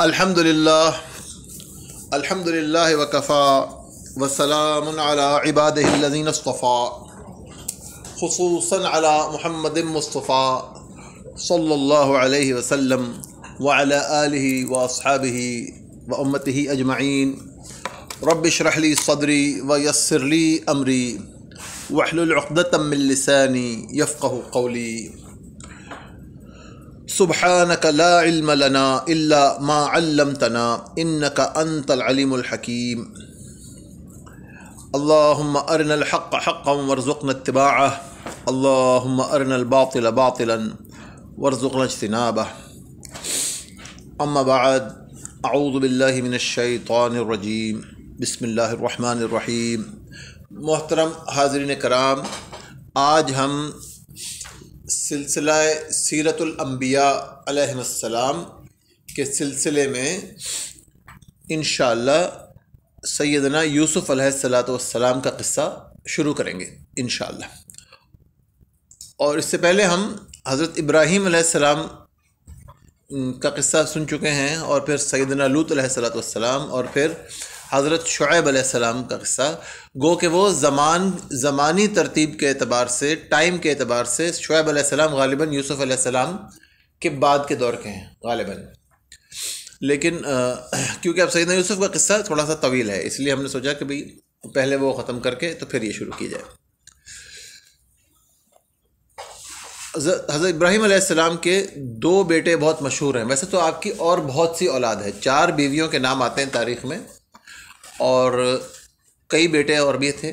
الحمد لله الحمد لله وكفى وسلام على عباده الذين اصطفى خصوصا على محمد مصطفى صلى الله عليه وسلم وعلى آله وأصحابه وأمته أجمعين رب اشرح لي صدري ويسر لي أمري واحلل عقدة من لساني يفقه قولي सुबहानक ला इल्म लना इल्ला मा अल्लमतना इन्नक अंतल अलीमुल हकीम अल्लाहुम्म अरिनल हक हक़्क़न वरज़ुक़ना इत्तिबाअह अल्लाहुम्म अरिनल बातिल बातिलन वरज़ुक़ना इज्तिनाबह अम्मा बाद अऊज़ु बिल्लाहि मिनश शैतानिर रजीम बिस्मिल्लाहिर रहमानिर रहीम मोहतरम हाजरीन कराम आज हम सिलसिला सीरतुल्बिया के सिलसिले में इन सैदना यूसुफ़ सलाम का क़स्सा शुरू करेंगे इन और इससे पहले हम हज़रत इब्राहीम सलाम का क़स्सा सुन चुके हैं और फिर सैदना लूत सलाम और फिर हज़रत शुएब आसमाम का किस्सा गो कि वो जमान ज़मानी तरतीब के अतबार से टाइम के अतबार से शुएब आसमाम गालिबा यूसुफ़ आसमाम के बाद के दौर के हैं गालिबा लेकिन क्योंकि अब सैद यूसुफ़ का किस्सा थोड़ा सा तवील है इसलिए हमने सोचा कि भाई पहले वो ख़त्म करके तो फिर ये शुरू की जाए हज़रत इब्राहिम आसमाम के दो बेटे बहुत मशहूर हैं वैसे तो आपकी और बहुत सी औलाद है चार बीवियों के नाम आते हैं तारीख़ में और कई बेटे और भी थे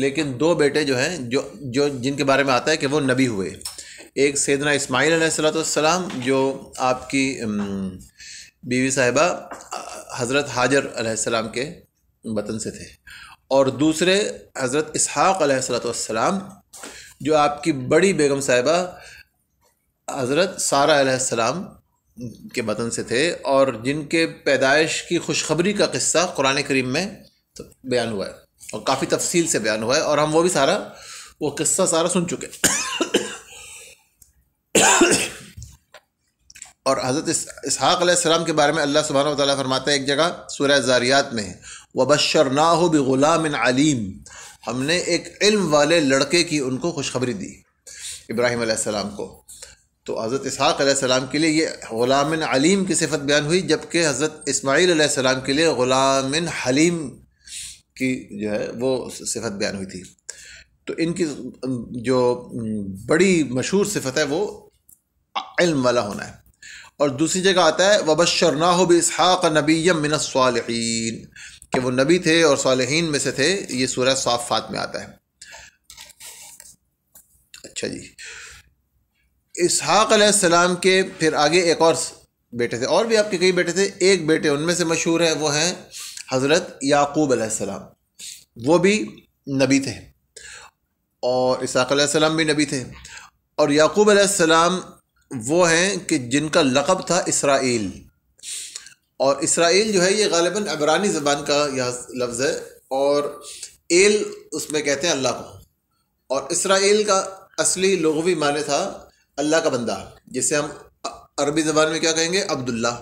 लेकिन दो बेटे जो हैं जो जो जिनके बारे में आता है कि वो नबी हुए एक सैदना इसमाइल सलाम जो आपकी बीवी साहिबा हज़रत हाजर सलाम के वतन से थे और दूसरे हज़रत इसहाक़ सलाम जो आपकी बड़ी बेगम साहिबा हज़रत सारा सलाम के वतन से थे और जिनके पैदाइश की खुशखबरी का किस्सा कुरान करीम में तो बयान हुआ है और काफ़ी तफसील से बयान हुआ है और हम वो भी सारा वो किस्सा सारा सुन चुके और हज़रत इसहाक़्लाम के बारे में अल्लाह सुबहान ताली फरमाता है एक जगह सूर्य ज़ारियात में वबशर ना हो बेग़ुलाम हमने एक इल्म वाले लड़के की उनको खुशखबरी दी इब्राहिम को तो हज़रत इसहाक़्लाम के लिए ये ग़ुलामिन अलीम की सिफत बयान हुई जबकि हज़रत इसमाईलम के लिए ग़ुलाम हलीम की जो है वो सिफत बयान हुई थी तो इनकी जो बड़ी मशहूर सिफत है वो इल्म वाला होना है और दूसरी जगह आता है वबशर ना हो इसहाक़ नबीम मिनसालहन कि वो नबी थे और सालहन में से थे ये सूरह साफ़ात में आता है अच्छा जी इसहाक़ के फिर आगे एक और बेटे थे और भी आपके कई बेटे थे एक बेटे उनमें से मशहूर है वो हैं हज़रत याकूब अलैहिस्सलाम वो भी नबी थे और इसहाक़ भी नबी थे और याकूब अलैहिस्सलाम वो हैं कि जिनका लकब था इसराइल और इसराइल जो है ये गालिबा अबरानी ज़बान का यह लफ्ज़ है और एल उसमें कहते हैं अल्लाह को और इसराइल का असली लघवी माने था अल्लाह का बंदा जिसे हम अरबी ज़बान में क्या कहेंगे अब्दुल्ला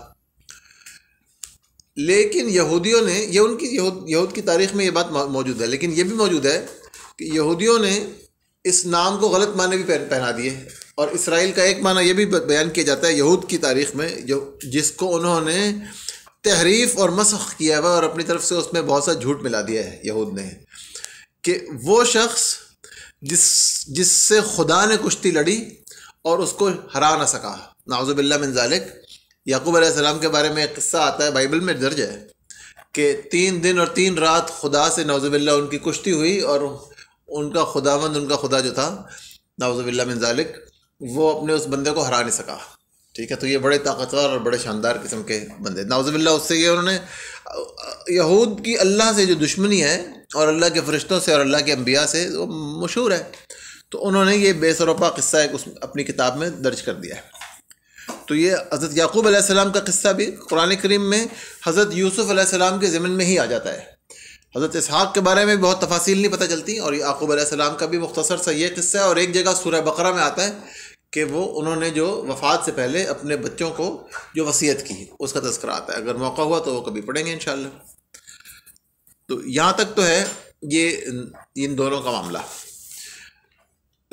लेकिन यहूदियों ने यह उनकी यहूद यहूद की तारीख में ये बात मौजूद है लेकिन ये भी मौजूद है कि यहूदियों ने इस नाम को गलत माने भी पहना दिए और इसराइल का एक माना यह भी बयान किया जाता है यहूद की तारीख में जो जिसको उन्होंने तहरीफ और मसख किया हुआ और अपनी तरफ से उसमें बहुत सा झूठ मिला दिया है यहूद ने कि वो शख्स जिस जिससे खुदा ने कुश्ती लड़ी और उसको हरा ना सका नाउज़ुबिल्ला मिन जालिक याकूब सलाम के बारे में एक किस्सा आता है बाइबल में दर्ज है कि तीन दिन और तीन रात खुदा से नाउज़ुबिल्ला उनकी कुश्ती हुई और उनका खुदावंद उनका खुदा जो था नाउज़ुबिल्ला मिन जालिक वो अपने उस बंदे को हरा नहीं सका ठीक है तो ये बड़े ताकतवर और बड़े शानदार किस्म के बंदे नाउज़ुबिल्ला उससे ये उन्होंने यहूद की अल्लाह से जो दुश्मनी है और अल्लाह के फरिश्तों से और अल्लाह के अम्बिया से वो मशहूर है तो उन्होंने ये बेसरोपा किस्सा एक उस अपनी किताब में दर्ज कर दिया है तो ये हज़रत याकूब आसमाम का किस्सा भी कुरान करीम में हज़रत यूसुफ़ आसमाम के ज़मन में ही आ जाता है हज़रत इसहाक़ के बारे में बहुत तफासिल नहीं पता चलती और याकूब आसमाम का भी मुख्तसर सा ये किस्सा है और एक जगह सूर्य बकरा में आता है कि वो उन्होंने जो वफात से पहले अपने बच्चों को जो वसीयत की उसका तस्करा आता है अगर मौका हुआ तो वो कभी पढ़ेंगे इन तो यहाँ तक तो है ये इन दोनों का मामला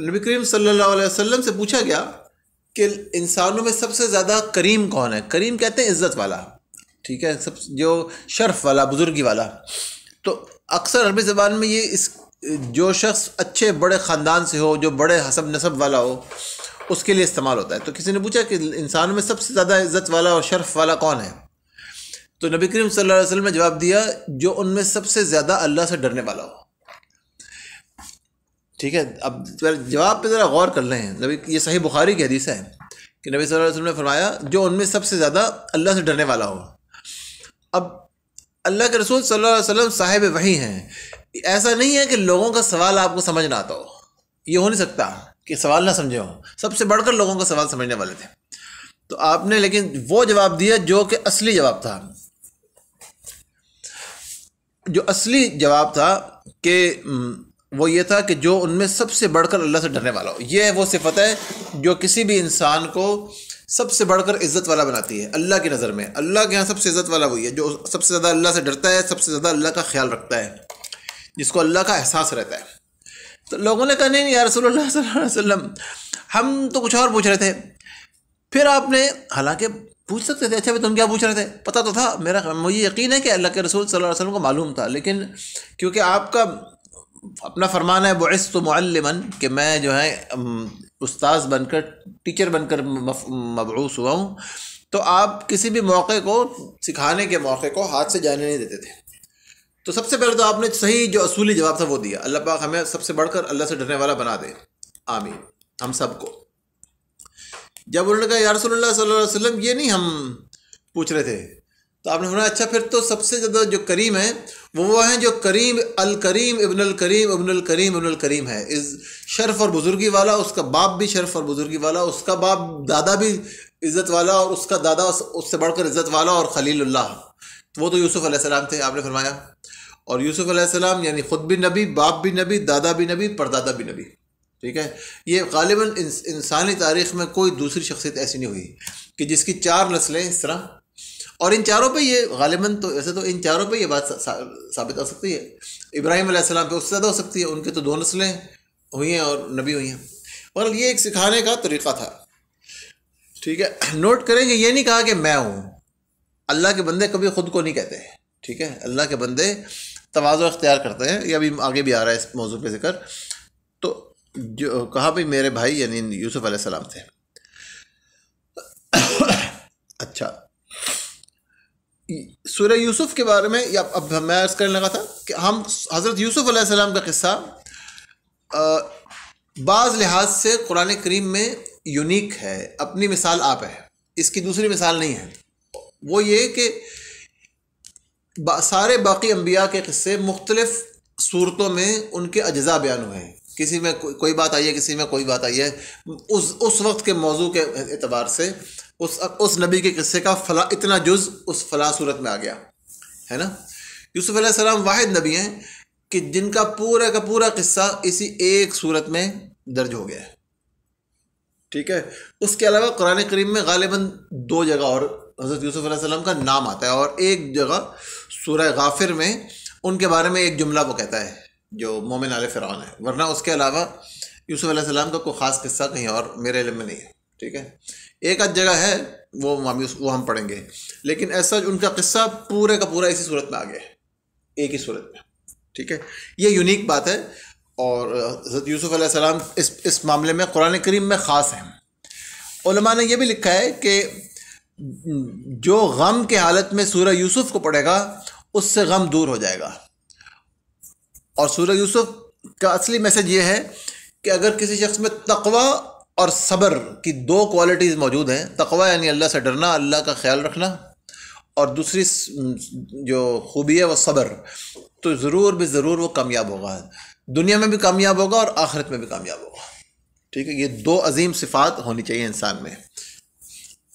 नबी करीम सल्लल्लाहु अलैहि वसल्लम से पूछा गया कि इंसानों में सबसे ज़्यादा करीम कौन है करीम कहते हैं इज़्ज़त वाला ठीक है सब जो शर्फ वाला बुज़ुर्गी वाला तो अक्सर अरबी ज़बान में ये इस जो शख्स अच्छे बड़े ख़ानदान से हो जो बड़े हसब नसब वाला हो उसके लिए इस्तेमाल होता है तो किसी ने पूछा कि इंसानों में सबसे ज़्यादा इज़्ज़त वाला और शर्फ वाला कौन है तो नबी करीम सल्लल्लाहु अलैहि वसल्लम ने जवाब दिया जो उनमें सबसे ज़्यादा अल्लाह से डरने वाला हो ठीक है अब जवाब पे ज़रा गौर कर हैं नबी ये सही बुखारी की हदीस है कि नबी सल्लल्लाहु अलैहि वसल्लम ने फरमाया जो उनमें सबसे ज़्यादा अल्लाह से डरने वाला हो अब अल्लाह के रसूल सल्लल्लाहु अलैहि वसल्लम साहिब वही हैं ऐसा नहीं है कि लोगों का सवाल आपको समझ ना आता हो ये हो नहीं सकता कि सवाल ना समझे हो सबसे बढ़कर लोगों का सवाल समझने वाले थे तो आपने लेकिन वो जवाब दिया जो कि असली जवाब था जो असली जवाब था कि वो ये था कि जो उनमें सबसे बढ़कर अल्लाह से डरने वाला हो ये वो सिफत है जो किसी भी इंसान को सबसे बढ़कर इज़्ज़त वाला बनाती है अल्लाह की नज़र में अल्लाह के यहाँ सबसे इज़्ज़त वाला वही है जो सबसे ज़्यादा अल्लाह से डरता है सबसे ज़्यादा अल्लाह का ख्याल रखता है जिसको अल्लाह का एहसास रहता है तो लोगों ने कहा नहीं यार वसल्लम हम तो कुछ और पूछ रहे थे फिर आपने हालांकि पूछ सकते थे अच्छा भाई तुम क्या पूछ रहे थे पता तो था मेरा मुझे यकीन है कि अल्लाह के रसूल सल्लल्लाहु अलैहि वसल्लम को मालूम था लेकिन क्योंकि आपका अपना फरमान है बस तो मन कि मैं जो है उस्ताद बनकर टीचर बनकर मबूस हुआ हूँ तो आप किसी भी मौके को सिखाने के मौके को हाथ से जाने नहीं देते थे तो सबसे पहले तो आपने सही जो असूली जवाब था वो दिया अल्लाह पाक हमें सबसे बढ़कर अल्लाह से डरने वाला बना दे आमीन हम सबको जब उन्होंने कहा यार वसलम ये नहीं हम पूछ रहे थे तो आपने फरमाया अच्छा फिर तो सबसे ज़्यादा जो करीम है वो वो हैं जो करीम अल करीम इबन अल करीम इबन अल करीम इबन अल करीम है इस शर्फ और बुज़ुर्गी वाला उसका बाप भी शर्फ और बुज़ुर्गी वाला उसका बाप दादा भी इज़्ज़त वाला और उसका दादा उससे बढ़कर इज़्ज़त वाला और खलील्ला तो वो तो यूसुफ़ अलैहिस्सलाम थे आपने फरमाया और यूसुफ़ अलैहिस्सलाम यानी ख़ुद भी नबी बाप भी नबी दादा भी नबी परदादा भी नबी ठीक है ये गालिबा इंसानी तारीख़ में कोई दूसरी शख्सियत ऐसी नहीं हुई कि जिसकी चार नस्लें इस तरह और इन चारों पे ये गालिबन तो ऐसे तो इन चारों पे ये बात सा, साबित हो सकती है इब्राहिम आसमाम पे उससे ज़्यादा हो सकती है उनके तो दो नस्लें हुई हैं और नबी हुई हैं मगर ये एक सिखाने का तरीक़ा था ठीक है नोट करेंगे ये नहीं कहा कि मैं हूँ अल्लाह के बंदे कभी ख़ुद को नहीं कहते ठीक है अल्लाह के बंदे तोज़ो अख्तियार करते हैं ये अभी आगे भी आ रहा है इस मौजू पर जिक्र तो जो कहा भाई मेरे भाई यानी यूसुफ़ सलाम थे अच्छा सूर्य यूसुफ के बारे में या अब मैं अर्ज करने लगा था कि हम हज़रत यूसुफ अलैहिस्सलाम का किस्सा बाज़ लिहाज से कुरान करीम में यूनिक है अपनी मिसाल आप है इसकी दूसरी मिसाल नहीं है वो ये कि बा, सारे बाकी अम्बिया के किस्से मुख्तलिफ सूरतों में उनके अज्जा बयान हुए हैं किसी में को, कोई बात आई है किसी में कोई बात आई है उस उस वक्त के मौजू के एतबार से उस उस नबी के किस्से का फला इतना जुज़ उस फला सूरत में आ गया है ना यूसुफ़ सलाम वाहिद नबी हैं कि जिनका पूरा का पूरा किस्सा इसी एक सूरत में दर्ज हो गया है ठीक है उसके अलावा कुरान करीम में गालिबा दो जगह और हज़रत यूसुफ़ सलाम का नाम आता है और एक जगह सूरह गाफिर में उनके बारे में एक जुमला वो कहता है जो मोमिन आल फ़िरौन है वरना उसके अलावा यूसुफ़ सलाम का कोई ख़ास किस्सा कहीं और मेरे इलम में नहीं है ठीक है एक आध जगह है वो मामी वो हम पढ़ेंगे लेकिन ऐसा उनका किस्सा पूरे का पूरा इसी सूरत में आ गया है एक ही सूरत में ठीक है ये यूनिक बात है और हजरत यूसुफ़ सलाम इस इस मामले में कुरान करीम में ख़ास हैं ने यह भी लिखा है कि जो गम के हालत में सूर्य यूसुफ़ को पढ़ेगा उससे गम दूर हो जाएगा और सूर्य यूसुफ़ का असली मैसेज ये है कि अगर किसी शख्स में तकवा और सब्र की दो क्वालिटीज़ मौजूद हैं तकवा यानी अल्लाह से डरना अल्लाह का ख्याल रखना और दूसरी जो खूबी है वो सब्र तो ज़रूर भी ज़रूर वो कामयाब होगा दुनिया में भी कामयाब होगा और आखिरत में भी कामयाब होगा ठीक है ये दो अजीम सिफात होनी चाहिए इंसान में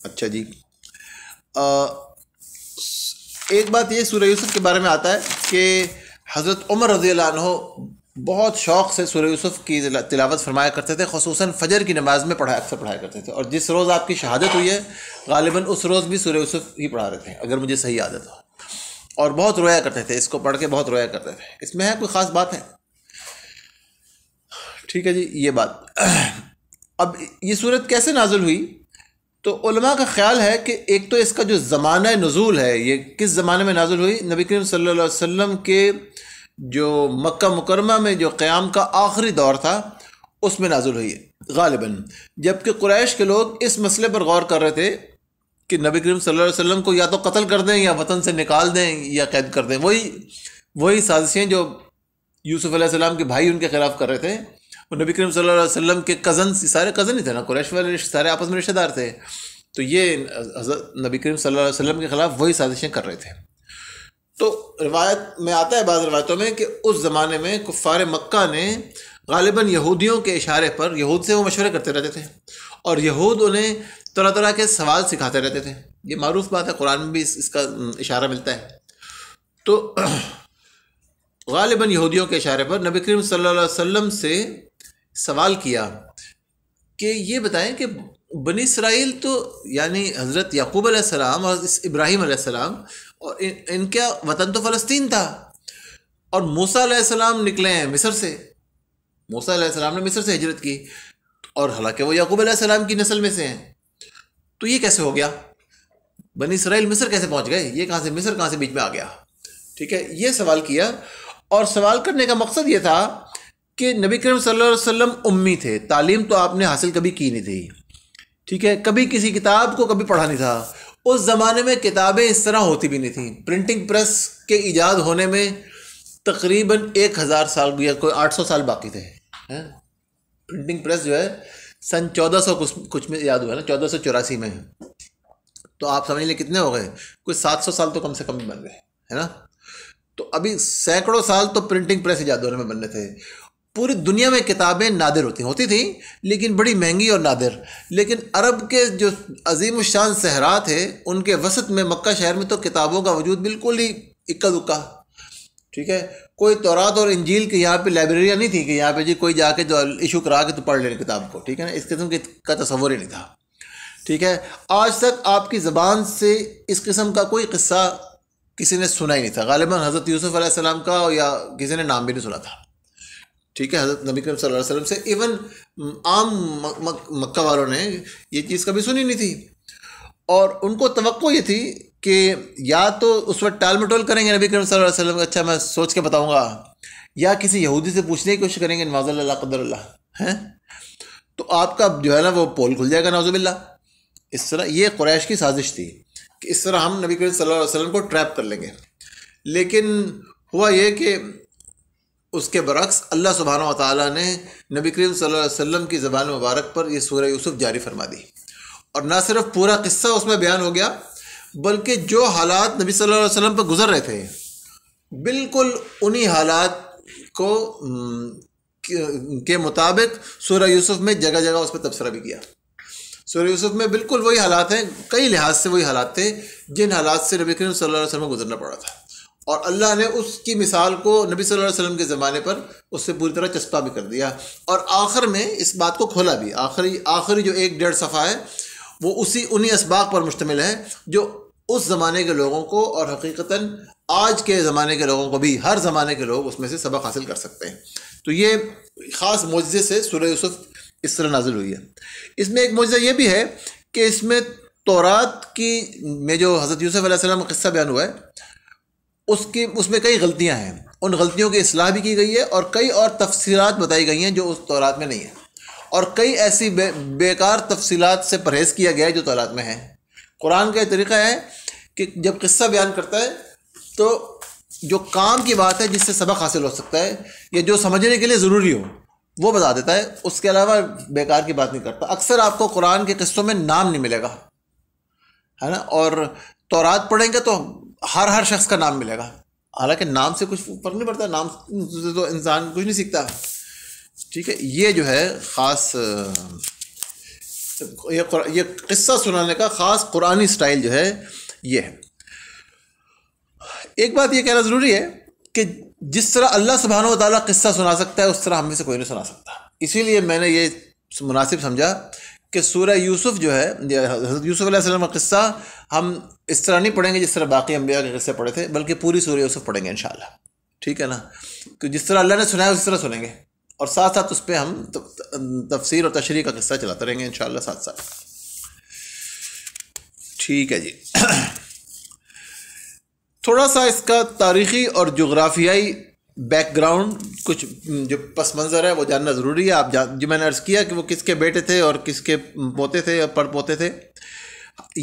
अच्छा जी आ, एक बात ये सूर्य यूसुफ के बारे में आता है कि हज़रत उमर रज़ी अल्लाह बहुत शौक़ से सूर्य यूसुफ़ की तिलावत फरमाया करते थे खसूस फ़जर की नमाज़ में पढ़ा अक्सर पढ़ाया करते थे और जिस रोज़ आपकी शहादत हुई है गालिबा उस रोज़ भी सूर्य यूसुफ़ ही पढ़ा रहे थे अगर मुझे सही आदत हो और बहुत रोया करते थे इसको पढ़ के बहुत रोया करते थे इसमें है कोई ख़ास बात है ठीक है जी ये बात अब ये सूरत कैसे नाजुल हुई तो उलमा का ख्याल है कि एक तो इसका जो ज़माना नज़ुल है ये किस ज़माने में नाजुल हुई नबी करीम सल्लल्लाहु अलैहि वसल्लम के जो मक्का मुकरमा में जो क़्याम का आखिरी दौर था उसमें नाजुल हुई है गालिबा जबकि क्रैश के लोग इस मसले पर गौर कर रहे थे कि नबी करीम सल्लल्लाहु अलैहि को या तो कत्ल कर दें या वतन से निकाल दें या कैद कर दें वही वही साजिशें जो यूसुफ सलाम के भाई उनके खिलाफ कर रहे थे और नबी करीम सल्लल्लाहु अलैहि के कज़न सारे कज़न ही थे ना क्रैश वाले सारे आपस में रिश्तेदार थे तो ये नबी करीम सल अलैहि के ख़िलाफ़ वही साजिशें कर रहे थे तो रिवायत में आता है बाज़ रवायतों में कि उस ज़माने में कुफ़ार मक्का ने गालिबा यहूदियों के इशारे पर यहूद से वो मशवरे करते रहते थे और यहूद उन्हें तरह तरह के सवाल सिखाते रहते थे ये मरूफ बात है कुरान में भी इस, इसका इशारा मिलता है तो गालिबा यहूदियों के इशारे पर नबी करीम सल वम से सवाल किया कि ये बताएं कि बनी इसराइल तो यानी हज़रत याकूब आसमाम और इब्राहिम आसमाम और इन, इनका वतन तो फ़लस्तीन था और मूसा निकले हैं मिस्र से मूसा ने मिस्र से हजरत की और हालांकि वो याकूब आसमाम की नस्ल में से हैं तो ये कैसे हो गया बनी इसराइल मिस्र कैसे पहुंच गए ये कहाँ से मिस्र कहाँ से बीच में आ गया ठीक है ये सवाल किया और सवाल करने का मकसद ये था कि नबी करीम सल्लल्लाहु अलैहि वसल्लम उम्मी थे तालीम तो आपने हासिल कभी की नहीं थी ठीक है कभी किसी किताब को कभी पढ़ा नहीं था उस ज़माने में किताबें इस तरह होती भी नहीं थी प्रिंटिंग प्रेस के ईजाद होने में तकरीबन एक हज़ार साल या कोई आठ सौ साल बाकी थे हैं प्रिंटिंग प्रेस जो है सन चौदह सौ कुछ कुछ में याद हुआ ना चौदह सौ चौरासी में तो आप समझ लें कितने हो गए कुछ सात सौ साल तो कम से कम बन गए है ना तो अभी सैकड़ों साल तो प्रिंटिंग प्रेस ईजाद होने में बन रहे थे पूरी दुनिया में किताबें नादिर होती होती थी लेकिन बड़ी महंगी और नादिर लेकिन अरब के जो अजीम शान सहरा थे उनके वसत में मक्का शहर में तो किताबों का वजूद बिल्कुल ही इक्का दुक्का ठीक है कोई तौरात और इंजील की यहाँ पे लाइब्रेरियाँ नहीं थी कि यहाँ पे जी कोई जाके जो तो इशू करा के तो पढ़ लेने किताब को ठीक है ना इस किस्म के का तस्वर ही नहीं था ठीक है आज तक आपकी ज़बान से इस किस्म का कोई किस्सा किसी ने सुना ही नहीं था गालिबा हज़रत यूसुफ़ का या किसी ने नाम भी नहीं सुना था ठीक है हज़रत नबी सल्लल्लाहु अलैहि वसल्लम से इवन आम मक्का वालों ने ये चीज़ कभी सुनी नहीं थी और उनको तो ये थी कि या तो उस वक्त टाल मटोल करेंगे नबी करीम सल्लल्लाहु अलैहि वसल्लम अच्छा मैं सोच के बताऊंगा या किसी यहूदी से पूछने की कोशिश करेंगे नवाज़ल्ला कदरल्ला हैं तो आपका जो है ना वो पोल खुल जाएगा नवाजुबिल्ला इस तरह ये क्रैश की साजिश थी कि इस तरह हम नबी करीम सल्लल्लाहु अलैहि वसल्लम को ट्रैप कर लेंगे लेकिन हुआ ये कि उसके बरक्स अल्लाह सुबहान ताली ने नबी करीम वसल्लम की ज़बान मुबारक पर यह सूर्य यूसुफ जारी फरमा दी और ना सिर्फ पूरा किस्सा उसमें बयान हो गया बल्कि जो हालात नबी सल्लल्लाहु अलैहि वसल्लम पर गुजर रहे थे बिल्कुल उन्हीं हालात को के मुताबिक सूर्य यूसुफ में जगह जगह उस पर तबसरा भी किया सूर्य यूसुफ में बिल्कुल वही हालात हैं कई लिहाज से वही हालात थे जिन हालात से नबी करीम सल्लल्लाहु अलैहि वसल्लम को गुजरना पड़ा था और अल्लाह ने उसकी मिसाल को नबी सल्लल्लाहु अलैहि वसल्लम के ज़माने पर उससे पूरी तरह चस्पा भी कर दिया और आखिर में इस बात को खोला भी आखिरी आखिरी जो एक डेढ़ सफ़ा है वो उसी उन्हीं इसबाक पर मुश्तमिल है जो उस ज़माने के लोगों को और हकीकता आज के ज़माने के लोगों को भी हर ज़माने के लोग उसमें से सबक हासिल कर सकते हैं तो ये ख़ास मुजज़े से सुर यूसुफ इस तरह नाजिल हुई है इसमें एक मुजज़ा ये भी है कि इसमें तोरात की में जो हज़रत यूसुफ़ अलैहि का किस्सा बयान हुआ है उसकी उसमें कई गलतियाँ हैं उन गलतियों की असलाह भी की गई है और कई और तफसीत बताई गई हैं जो उस तौरात में नहीं है और कई ऐसी बे, बेकार तफसीत से परहेज़ किया गया है जो तौरात में है कुरान का तरीक़ा है कि जब किस्सा बयान करता है तो जो काम की बात है जिससे सबक हासिल हो सकता है या जो समझने के लिए ज़रूरी हो वो बता देता है उसके अलावा बेकार की बात नहीं करता अक्सर आपको कुरान के किस्सों में नाम नहीं मिलेगा है ना और तौरात पढ़ेंगे तो हर हर शख्स का नाम मिलेगा हालांकि नाम से कुछ फर्क नहीं पड़ता नाम से तो इंसान कुछ नहीं सीखता ठीक है ये जो है ख़ास ये ये किस्सा सुनाने का ख़ास कुरानी स्टाइल जो है ये है एक बात ये कहना ज़रूरी है कि जिस तरह अल्लाह सुबहान ताली किस्सा सुना सकता है उस तरह हमें से कोई नहीं सुना सकता इसीलिए मैंने ये मुनासिब समझा कि सूर्य यूसुफ जो है हज़रत यूसुफ का किस्सा हम इस तरह नहीं पढ़ेंगे जिस तरह बाकी अम्बिया के किस्से पढ़े थे बल्कि पूरी सूर्य यूसुफ पढ़ेंगे इन ठीक है ना तो जिस तरह अल्लाह ने सुनाया उस तरह सुनेंगे और साथ साथ उस पर हम तफसीर और तशरी का किस्सा चलाते रहेंगे इन साथ साथ ठीक है जी थोड़ा सा इसका तारीखी और जोग्राफियाई बैकग्राउंड कुछ हम्म, जो पस मंज़र है वो जानना ज़रूरी है आप जान जो मैंने अर्ज़ किया कि वो किसके बेटे थे और किसके पोते थे और पड़ पोते थे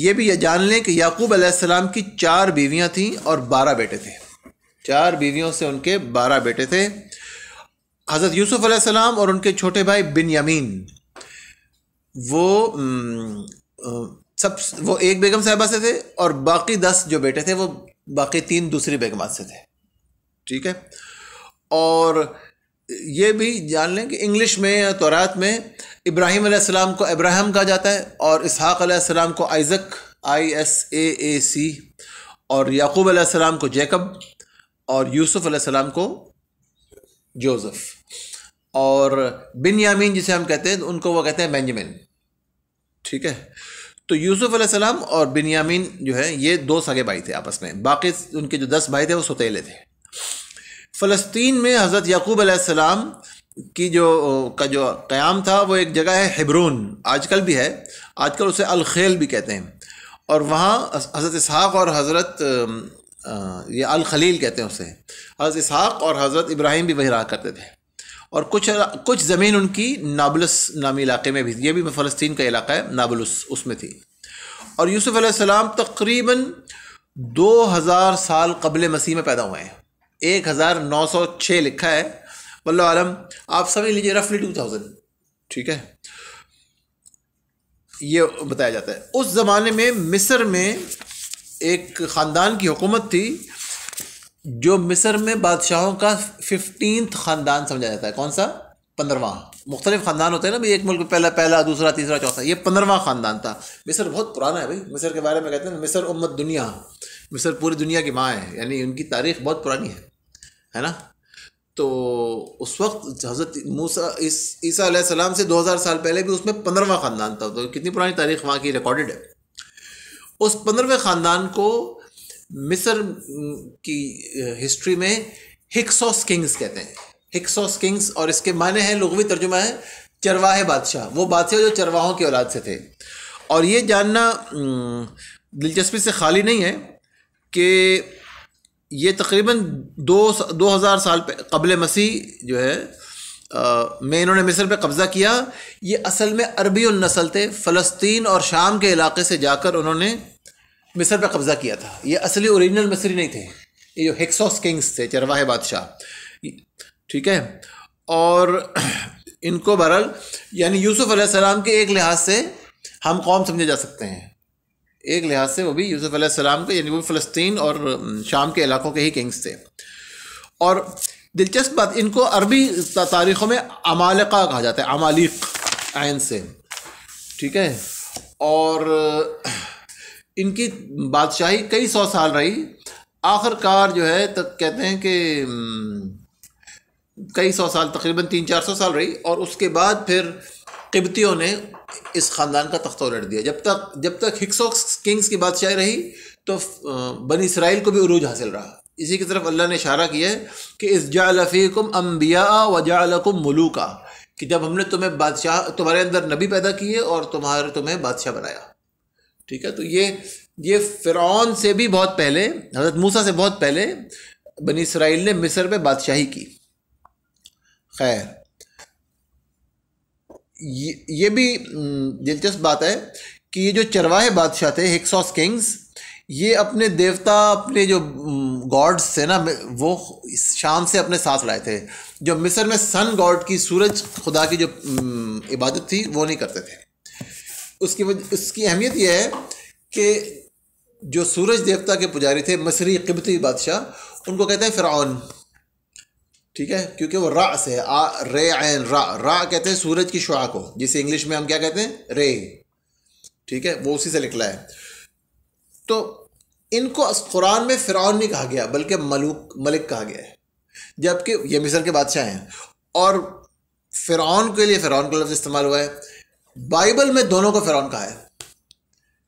ये भी ये जान लें कि याकूब अलैहिस्सलाम की चार बीवियां थीं और बारह बेटे थे चार बीवियों से उनके बारह बेटे थे हज़रत यूसुफ अलैहिस्सलाम और उनके छोटे भाई बिन यमीन वो हम्म, सब वो एक बेगम साहिबा से थे और बाकी दस जो बेटे थे वो बाकी तीन दूसरी बेगमात से थे ठीक है और ये भी जान लें कि इंग्लिश में या तौरात में इब्राहिम अलैहिस्सलाम को इब्राहिम कहा जाता है और इसहाक़ अलैहिस्सलाम को आइज़क आई एस ए ए सी और याकूब अलैहिस्सलाम को जैकब और यूसुफ अलैहिस्सलाम को जोसेफ और बिन यामीन जिसे हम कहते हैं उनको वो कहते हैं बेंजामिन ठीक है तो यूसुफ सलाम और बिन यामीन जो है ये दो सगे भाई थे आपस में बाकी उनके जो दस भाई थे वो सतेले थे फ़लस्तीन में हज़रत याकूब आसमाम की जो का जो क़याम था वो एक जगह है हिब्रोन आजकल भी है आजकल उसे अलखेल भी कहते हैं और वहाँ हज़रत इसहाक़ और हज़रत ये अलखलील कहते हैं उसे हज़रत इसहाक़ और हज़रत इब्राहिम भी वहीं रहा करते थे और कुछ कुछ ज़मीन उनकी नाबलस नामी इलाके में भी ये भी फ़लस्तीन का इलाका है नाबलस उसमें थी और यूसुफ़ तकरीबन दो हज़ार साल कबल मसीह में पैदा हुए हैं एक हज़ार नौ सौ छः लिखा है वल्ला आलम आप सभी लीजिए रफली टू थाउजेंड ठीक है ये बताया जाता है उस ज़माने में मिस्र में एक ख़ानदान की हुकूमत थी जो मिस्र में बादशाहों का फिफ्टीन ख़ानदान समझा जाता है कौन सा पंद्रवा मुख्तलिफ ख़ानदान होते हैं ना भाई एक मुल्क पहला पहला दूसरा तीसरा चौथा ये पंद्रवा ख़ानदान था मिस्र बहुत पुराना है भाई मिस्र के बारे में कहते हैं मिस्र उम्मत दुनिया मिस्र पूरी दुनिया की माँ है यानी उनकी तारीख बहुत पुरानी है है ना तो उस वक्त हज़रत मूसा इस ईसा सलाम से 2000 साल पहले भी उसमें पंद्रहवा ख़ानदान था तो कितनी पुरानी तारीख वहाँ की रिकॉर्डेड है उस पंद्रहवें ख़ानदान को मिस्र की हिस्ट्री में हिक्सॉस किंग्स कहते हैं हिक्सॉस किंग्स और इसके माने हैं लघवी तर्जुमा है चरवाहे बादशाह वो बादशाह जो चरवाहों की औलाद से थे और ये जानना दिलचस्पी से खाली नहीं है कि ये तकरीबन दो दो हज़ार साल कबल मसीह जो है आ, में इन्होंने मिस्र पे कब्ज़ा किया ये असल में अरबी नसल थे फ़लस्तीन और शाम के इलाके से जाकर उन्होंने मिस्र पे कब्ज़ा किया था ये असली ओरिजिनल मिस्री नहीं थे ये जो हेक्सोस किंग्स थे चरवाहे बादशाह ठीक है और इनको बहरल यानी यूसुफ़ सलाम के एक लिहाज से हम कौम समझे जा सकते हैं एक लिहाज से वो भी यूसुफ अलैहिस्सलाम के यानी वो फ़लस्तीन और शाम के इलाकों के ही किंग्स थे और दिलचस्प बात इनको अरबी तारीख़ों में अमालका कहा जाता है अमालिक आयन से ठीक है और इनकी बादशाही कई सौ साल रही आखिरकार जो है तक कहते हैं कि कई सौ साल तकरीबन तीन चार सौ साल रही और उसके बाद फिर किबतियों ने इस ख़ानदान का तख्त उलट दिया जब तक जब तक हिक्सोक्स किंग्स की बादशाह रही तो बनी इसराइल को भी उरूज हासिल रहा इसी की तरफ अल्लाह ने इशारा किया है कि इस जालफ़ीकुम अम्बिया व जालकुम मलूका कि जब हमने तुम्हें बादशाह तुम्हारे अंदर नबी पैदा किए और तुम्हारे तुम्हें बादशाह बनाया ठीक है तो ये ये फ़िरौन से भी बहुत पहले हज़रत मूसा से बहुत पहले बनी इसराइल ने मिस्र में बादशाही की खैर ये ये भी दिलचस्प बात है कि ये जो चरवाहे बादशाह थे हिक्सॉस किंग्स ये अपने देवता अपने जो गॉड्स थे ना वो शाम से अपने साथ लाए थे जो मिस्र में सन गॉड की सूरज खुदा की जो इबादत थी वो नहीं करते थे उसकी वजह उसकी अहमियत यह है कि जो सूरज देवता के पुजारी थे मसरी किबती बादशाह उनको कहते हैं फ़िरौन ठीक है क्योंकि वो रा से आ रे आन रा रा कहते हैं सूरज की शुआ को जिसे इंग्लिश में हम क्या कहते हैं रे ठीक है वो उसी से निकला है तो इनको कुरान में फ़िरौन नहीं कहा गया बल्कि मलूक मलिक कहा गया है जबकि ये मिसर के बादशाह हैं और फ़िरौन के लिए फ़िरौन का लफ्ज़ इस्तेमाल हुआ है बाइबल में दोनों को फ़िरौन कहा है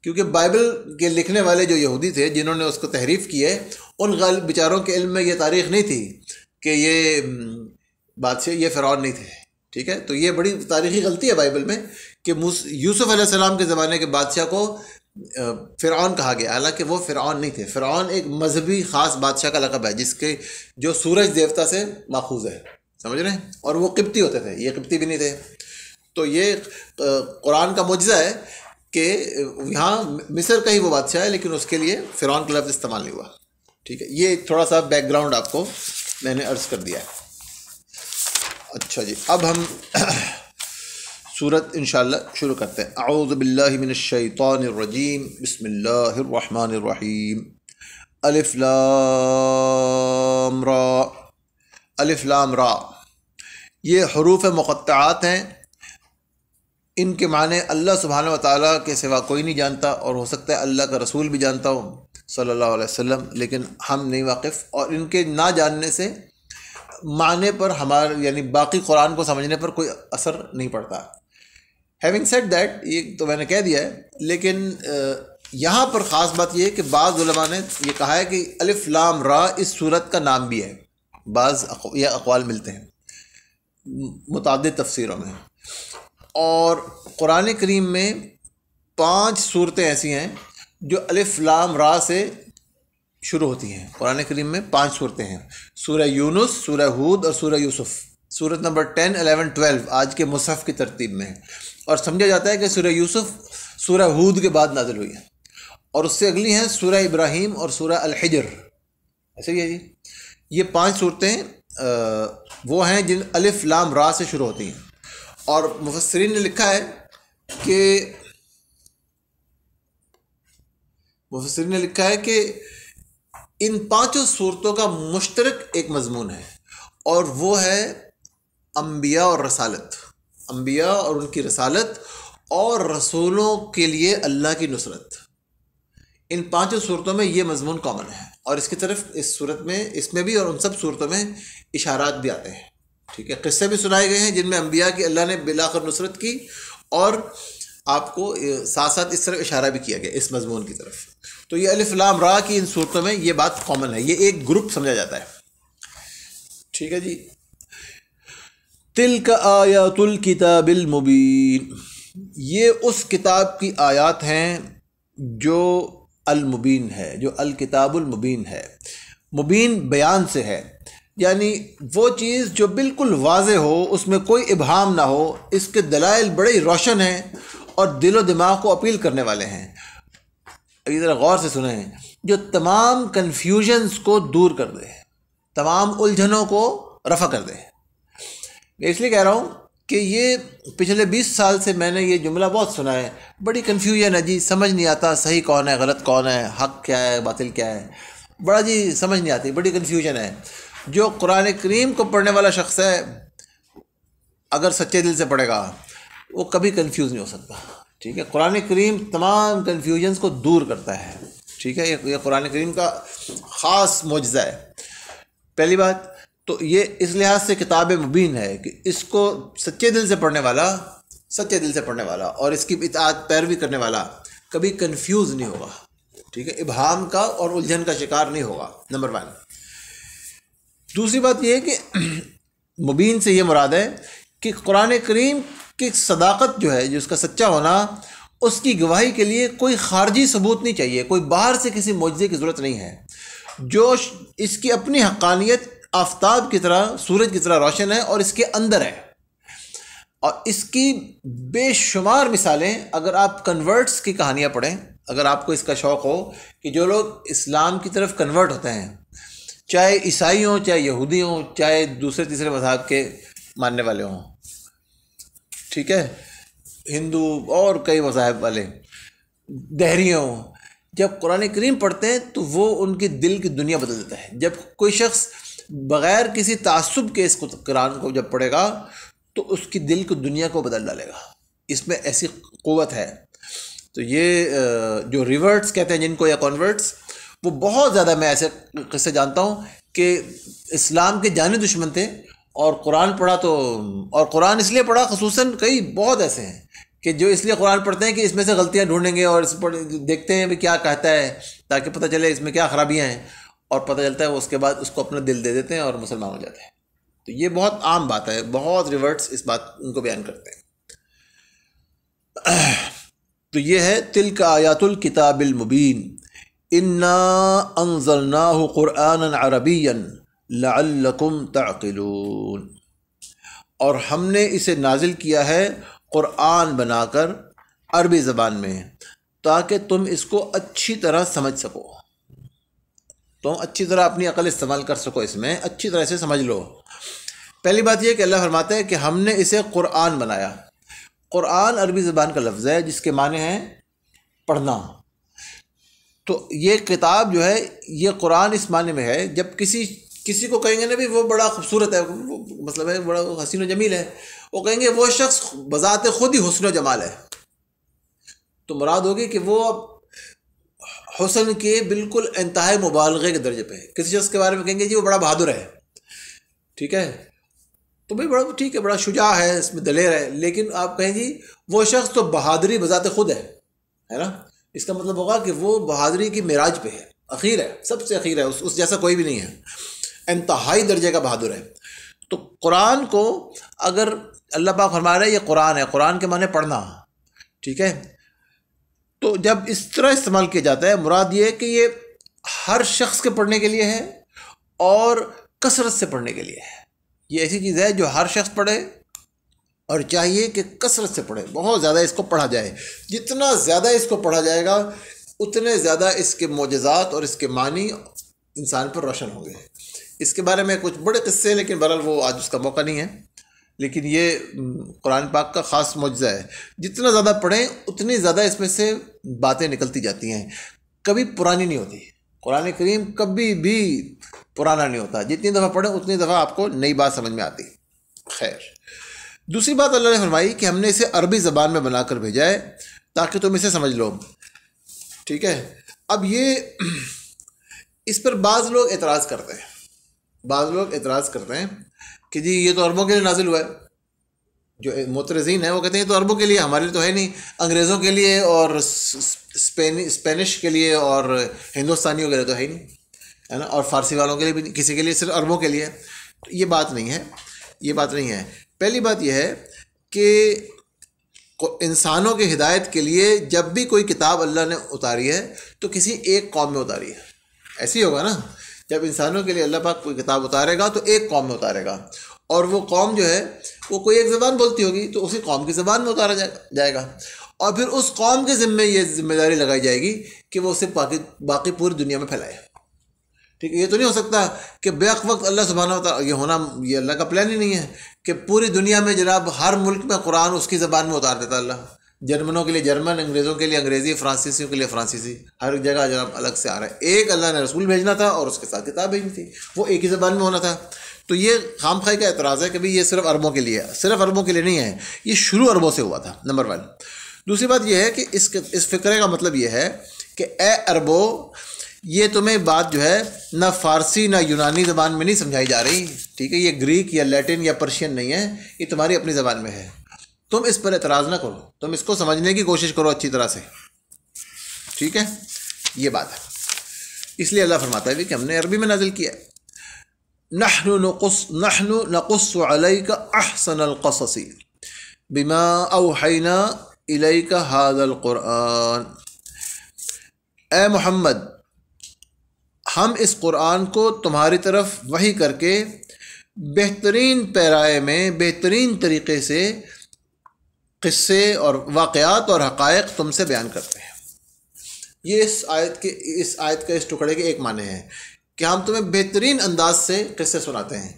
क्योंकि बाइबल के लिखने वाले जो यहूदी थे जिन्होंने उसको तहरीफ की है उन गल बेचारों के इल्म में ये तारीख नहीं थी कि ये बादशाह ये फ़िरौन नहीं थे ठीक है तो ये बड़ी तारीखी गलती है बाइबल में कि यूसुफ़ सलाम के ज़माने के बादशाह को फ़िरौन कहा गया हालांकि वो फ़िरौन नहीं थे फ़िरौन एक मजहबी ख़ास बादशाह का लकब है जिसके जो सूरज देवता से माखूज है समझ रहे हैं और वो किप्ती होते थे ये किप्ती भी नहीं थे तो ये कुरान का मुजज़ा है कि यहाँ मिस्र का ही वो बादशाह है लेकिन उसके लिए फ़िरौन का लफ्ज़ इस्तेमाल नहीं हुआ ठीक है ये थोड़ा सा बैकग्राउंड आपको मैंने अर्ज़ कर दिया अच्छा जी अब हम सूरत इनशा शुरू करते हैं आउज़बिल्लिमिनशैतरजीम बसमीम अलिफ्लाम रा रा ये हरूफ मक़ात हैं इनके माने अल्लाह सुबहान ताली के सिवा कोई नहीं जानता और हो सकता है अल्लाह का रसूल भी जानता हो सल्लल्लाहु अलैहि वसल्लम लेकिन हम नहीं वाकिफ़ और इनके ना जानने से माने पर हमारे यानी बाकी कुरान को समझने पर कोई असर नहीं पड़ता हैविंग सेड दैट ये तो मैंने कह दिया है लेकिन यहाँ पर ख़ास बात यह है कि बाज़ ने यह कहा है कि अलिफ लाम रा इस सूरत का नाम भी है बाज़ यह अकवाल मिलते हैं मुतद तफसीरों में और क़ुरान करीम में पांच सूरतें ऐसी हैं जो अलिफ लाम रा से शुरू होती हैं कुरान करीम में पांच सूरतें हैं सूर्य यूनुस सूर्य हूद और सूर्य यूसुफ सूरत नंबर टेन अलेवन ट्वेल्व आज के मुसहफ की तरतीब में है और समझा जाता है कि सूर्य यूसुफ सूर्य हूद के बाद नाजिल हुई है और उससे अगली हैं सूर्य इब्राहिम और सूर्य अलहजर ऐसे ही है जी ये पांच सूरतें वो हैं जिन अलिफ लाम रा से शुरू होती हैं और मुफसरीन ने लिखा है कि मुफसर ने लिखा है कि इन पांचों सूरतों का मुश्तरक एक मजमून है और वो है अम्बिया और रसालत अम्बिया और उनकी रसालत और रसूलों के लिए अल्लाह की नुसरत इन पांचों सूरतों में ये मजमून कॉमन है और इसकी तरफ इस सूरत में इसमें भी और उन सब सूरतों में इशारात भी आते हैं ठीक है किस्से भी सुनाए गए हैं जिनमें अम्बिया की अल्लाह ने बिलाकर नुसरत की और आपको साथ साथ इस तरफ इशारा भी किया गया इस मजमून की तरफ तो ये अलिफ लाम रा की इन सूरतों में ये बात कॉमन है ये एक ग्रुप समझा जाता है ठीक है जी तिल का आयातुल किताबिल मुबीन ये उस किताब की आयात हैं जो मुबीन है जो मुबीन है मुबीन बयान से है यानी वो चीज़ जो बिल्कुल वाज हो उसमें कोई इबहाम ना हो इसके दलाइल बड़े रोशन हैं और दिलो दिमाग को अपील करने वाले हैं अभी ज़रा गौर से सुने हैं जो तमाम कन्फ्यूजन्स को दूर कर दे तमाम उलझनों को रफा कर दे मैं इसलिए कह रहा हूँ कि ये पिछले बीस साल से मैंने ये जुमला बहुत सुना है बड़ी कन्फ्यूजन है जी समझ नहीं आता सही कौन है गलत कौन है हक क्या है बातिल क्या है बड़ा जी समझ नहीं आती बड़ी कन्फ्यूजन है जो कुरान करीम को पढ़ने वाला शख्स है अगर सच्चे दिल से पढ़ेगा वो कभी कन्फ्यूज़ नहीं हो सकता ठीक है कुरान करीम तमाम कन्फ्यूजन्स को दूर करता है ठीक है ये कुरान करीम का ख़ास मुजज़ा है पहली बात तो ये इस लिहाज से किताब मुबीन है कि इसको सच्चे दिल से पढ़ने वाला सच्चे दिल से पढ़ने वाला और इसकी इतात पैरवी करने वाला कभी कन्फ्यूज़ नहीं होगा ठीक है इबहाम का और उलझन का शिकार नहीं होगा नंबर वन दूसरी बात यह है कि मुबीन से ये मुराद है कि कुरान करीम कि सदाकत जो है जो उसका सच्चा होना उसकी गवाही के लिए कोई खारजी सबूत नहीं चाहिए कोई बाहर से किसी मुआजे की ज़रूरत नहीं है जो इसकी अपनी हकानियत आफ्ताब की तरह सूरज की तरह रोशन है और इसके अंदर है और इसकी बेशुमार मिसालें अगर आप कन्वर्ट्स की कहानियाँ पढ़ें अगर आपको इसका शौक़ हो कि जो लोग इस्लाम की तरफ कन्वर्ट होते हैं चाहे ईसाई हों चाहे यहूदी हों चाहे दूसरे तीसरे मज़हब के मानने वाले हों ठीक है हिंदू और कई मज़ाहब वाले दहरियों जब कुरान करीम पढ़ते हैं तो वो उनके दिल की दुनिया बदल देता है जब कोई शख्स बग़ैर किसी तसब के इस कुरान को जब पढ़ेगा तो उसकी दिल की दुनिया को बदल डालेगा इसमें ऐसी क़वत है तो ये जो रिवर्ट्स कहते हैं जिनको या कॉन्वर्ट्स वो बहुत ज़्यादा मैं ऐसे किस्से जानता हूँ कि इस्लाम के जाने दुश्मन थे और कुरान पढ़ा तो और कुरान इसलिए पढ़ा खसूस कई बहुत ऐसे हैं कि जो इसलिए कुरान पढ़ते हैं कि इसमें से गलतियाँ ढूंढेंगे और इस पर देखते हैं भी क्या कहता है ताकि पता चले इसमें क्या खराबियाँ हैं और पता चलता है उसके बाद उसको अपना दिल दे देते हैं और मुसलमान हो जाते हैं तो ये बहुत आम बात है बहुत रिवर्ट्स इस बात उनको बयान करते हैं तो ये है तिल का आयातुल किताबिल मुबीन इन्ना अनजलना क़ुरान अरबी लकुम ताकिलून और हमने इसे नाजिल किया है क़ुरान बनाकर अरबी ज़बान में ताकि तुम इसको अच्छी तरह समझ सको तुम अच्छी तरह अपनी अकल इस्तेमाल कर सको इसमें अच्छी तरह से समझ लो पहली बात यह कि अल्लाह फरमाते हैं कि हमने इसे क़ुरान बनाया क़ुरान अरबी ज़बान का लफ्ज़ है जिसके माने हैं पढ़ना तो ये किताब जो है ये कुरान इस माने में है जब किसी किसी को कहेंगे ना भी वो बड़ा खूबसूरत है वो मतलब है बड़ा हसीन जमील है वो कहेंगे वो शख्स बज़ात खुद ही हसन जमाल है तो मुराद होगी कि वो हसन के बिल्कुल इंतहा मुबालगे के दर्जे पे है किसी शख्स के बारे में कहेंगे जी वो बड़ा बहादुर है ठीक है तो भाई बड़ा ठीक है बड़ा शुजा है इसमें दलेर है लेकिन आप कहें जी वो शख्स तो बहादुरी बजात खुद है है ना इसका मतलब होगा कि वो बहादुरी की मिराज पे है अखीर है सबसे अखीर है उस, उस जैसा कोई भी नहीं है इंतहाई दर्जे का बहादुर है तो कुरान को अगर अल्लाह पाक फरमा रहे ये कुरान है कुरान के माने पढ़ना ठीक है तो जब इस तरह इस्तेमाल किया जाता है मुराद ये कि ये हर शख्स के पढ़ने के लिए है और कसरत से पढ़ने के लिए है ये ऐसी चीज़ है जो हर शख्स पढ़े और चाहिए कि कसरत से पढ़े बहुत ज़्यादा इसको पढ़ा जाए जितना ज़्यादा इसको पढ़ा जाएगा उतने ज़्यादा इसके मोजात और इसके मानी इंसान पर रोशन होंगे इसके बारे में कुछ बड़े किस्से लेकिन बहरहाल वो आज उसका मौका नहीं है लेकिन ये कुरान पाक का ख़ास मुआजा है जितना ज़्यादा पढ़ें उतनी ज़्यादा इसमें से बातें निकलती जाती हैं कभी पुरानी नहीं होती कुरान करीम कभी भी पुराना नहीं होता जितनी दफ़ा पढ़ें उतनी दफ़ा आपको नई बात समझ में आती खैर दूसरी बात अल्लाह ने फरमाई कि हमने इसे अरबी ज़बान में बनाकर भेजा है ताकि तुम इसे समझ लो ठीक है अब ये इस पर बाज़ लोग एतराज़ करते हैं बाद लोग एतराज़ करते हैं कि जी ये तो अरबों के लिए नाजिल हुआ है जो मोतरजीन है वो कहते हैं तो अरबों के लिए हमारे लिए तो है नहीं अंग्रेज़ों के लिए और स्पेनि स्पेनिश के लिए और हिंदुस्तानियों के लिए तो है ही नहीं है ना और फारसी वालों के लिए भी किसी के लिए सिर्फ अरबों के लिए तो ये बात नहीं है ये बात नहीं है पहली बात यह है कि इंसानों के हिदायत के लिए जब भी कोई किताब अल्लाह ने उतारी है तो किसी एक कौम में उतारी है ऐसे ही होगा ना जब इंसानों के लिए अल्लाह पाक कोई किताब उतारेगा तो एक कौम में उतारेगा और वो कौम जो है वो कोई एक ज़बान बोलती होगी तो उसी कौम की ज़बान में उतारा जाएगा और फिर उस कौम के ज़िम्मे ये जिम्मेदारी लगाई जाएगी कि वो उसे बाकी बाकी पूरी दुनिया में फैलाए ठीक है ये तो नहीं हो सकता कि बेक वक्त अल्लाह सुबहाना ये होना ये अल्लाह का प्लान ही नहीं है कि पूरी दुनिया में जनाब हर मुल्क में कुरान उसकी ज़बान में उतार देता अल्लाह जर्मनों के लिए जर्मन अंग्रेज़ों के लिए अंग्रेज़ी फ्रांसीसियों के लिए फ्रांसीसी हर जगह जनाब अलग से आ रहा है एक अल्लाह ने रसूल भेजना था और उसके साथ किताब भेजनी थी वो एक ही ज़बान में होना था तो ये खाम खाई का एतराज़ है कि भाई ये सिर्फ अरबों के लिए सिर्फ अरबों के लिए नहीं है ये शुरू अरबों से हुआ था नंबर वन दूसरी बात यह है कि इस इस फ़िक्रे का मतलब ये है कि ए अरबो ये तुम्हें बात जो है ना फारसी ना यूनानी ज़बान में नहीं समझाई जा रही ठीक है ये ग्रीक या लैटिन या पर्शियन नहीं है ये तुम्हारी अपनी ज़बान में है तुम इस पर एतराज़ ना करो तुम इसको समझने की कोशिश करो अच्छी तरह से ठीक है ये बात है इसलिए अल्लाह फरमाता है कि हमने अरबी में नाजिल किया नहनु नकुस नहनु नकुस अलैक अहसन अलकससी बिमा अवहैना इलैक हादल क़ुरान ए मोहम्मद हम इस कुरान को तुम्हारी तरफ वही करके बेहतरीन पैराए में बेहतरीन तरीके से किस्से और वाक़ात और हक़ तुमसे बयान करते हैं ये इस आयत के इस आयत के इस टुकड़े के एक माने हैं कि हम तुम्हें बेहतरीन अंदाज से किस्से सुनाते हैं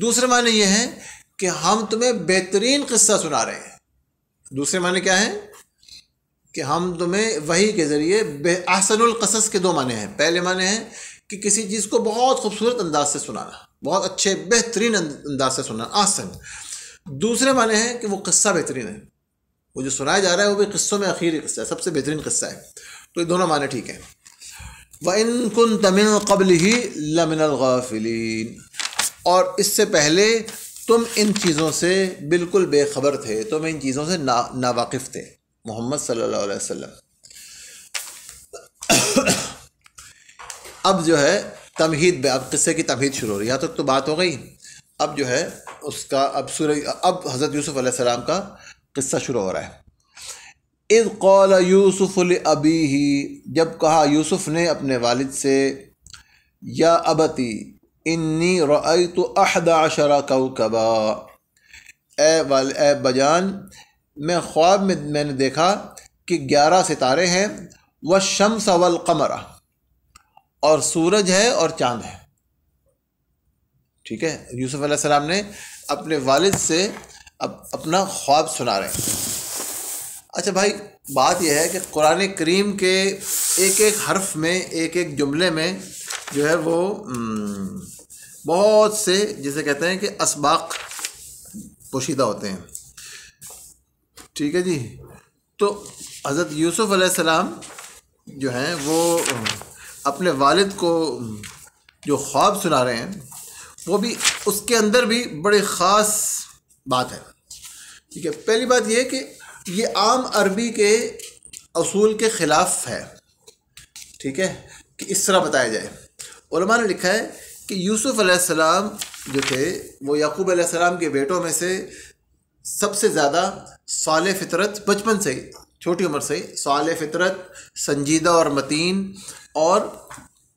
दूसरे माने ये हैं कि हम तुम्हें बेहतरीन किस्सा सुना रहे हैं दूसरे माने क्या है कि हम तुम्हें वही के ज़रिए आहसनकसस के दो माने हैं पहले माने हैं कि किसी चीज़ को बहुत खूबसूरत अंदाज से सुनाना बहुत अच्छे बेहतरीन अंदाज से सुनाना आसन दूसरे माने हैं कि वो किस्सा बेहतरीन है वो जो सुनाया जा रहा है वो भी किस्सों में आखिरी किस्सा है सबसे बेहतरीन किस्सा है तो ये दोनों माने ठीक हैं व इन कन तमिन कबल ही लमिनगाफिलीन और इससे पहले तुम इन चीज़ों से बिल्कुल बेखबर थे तुम इन चीज़ों से ना नावाकिफ़ थे मोहम्मद सल्लल्लाहु अलैहि वसल्लम अब जो है तमहीद अब किस्से की तमहीद शुरू हो रही है यहाँ तक तो, तो बात हो गई अब जो है उसका अब सूर अब हज़रत यूसुफ़ सलाम का किस्सा शुरू हो रहा है इज़ कौल यूसुफ़ अबी ही जब कहा यूसुफ़ ने अपने वालिद से या अबती इन्नी रई तो अहदाशरा कबा ए वाल ए बजान मैं ख्वाब में मैंने देखा कि ग्यारह सितारे हैं व शम्स वल कमरा और सूरज है और चांद है ठीक है यूसुफ़ सलाम ने अपने वालिद से अब अपना ख्वाब सुना रहे हैं अच्छा भाई बात यह है कि कुरान करीम के एक एक हर्फ में एक एक जुमले में जो है वो बहुत से जिसे कहते हैं कि इसबाक पोशीदा होते हैं ठीक है जी तो हज़रत यूसुफ़ अलैहिस्सलाम जो हैं वो अपने वालिद को जो ख्वाब सुना रहे हैं वो भी उसके अंदर भी बड़े ख़ास बात है ठीक है पहली बात यह कि ये आम अरबी के असूल के ख़िलाफ़ है ठीक है कि इस तरह बताया जाए ने लिखा है कि यूसुफ़ अलैहिस्सलाम जो थे वो याकूब अलैहिस्सलाम के बेटों में से सबसे ज़्यादा साल फितरत बचपन से ही छोटी उम्र से ही साल फितरत संजीदा और मतीन और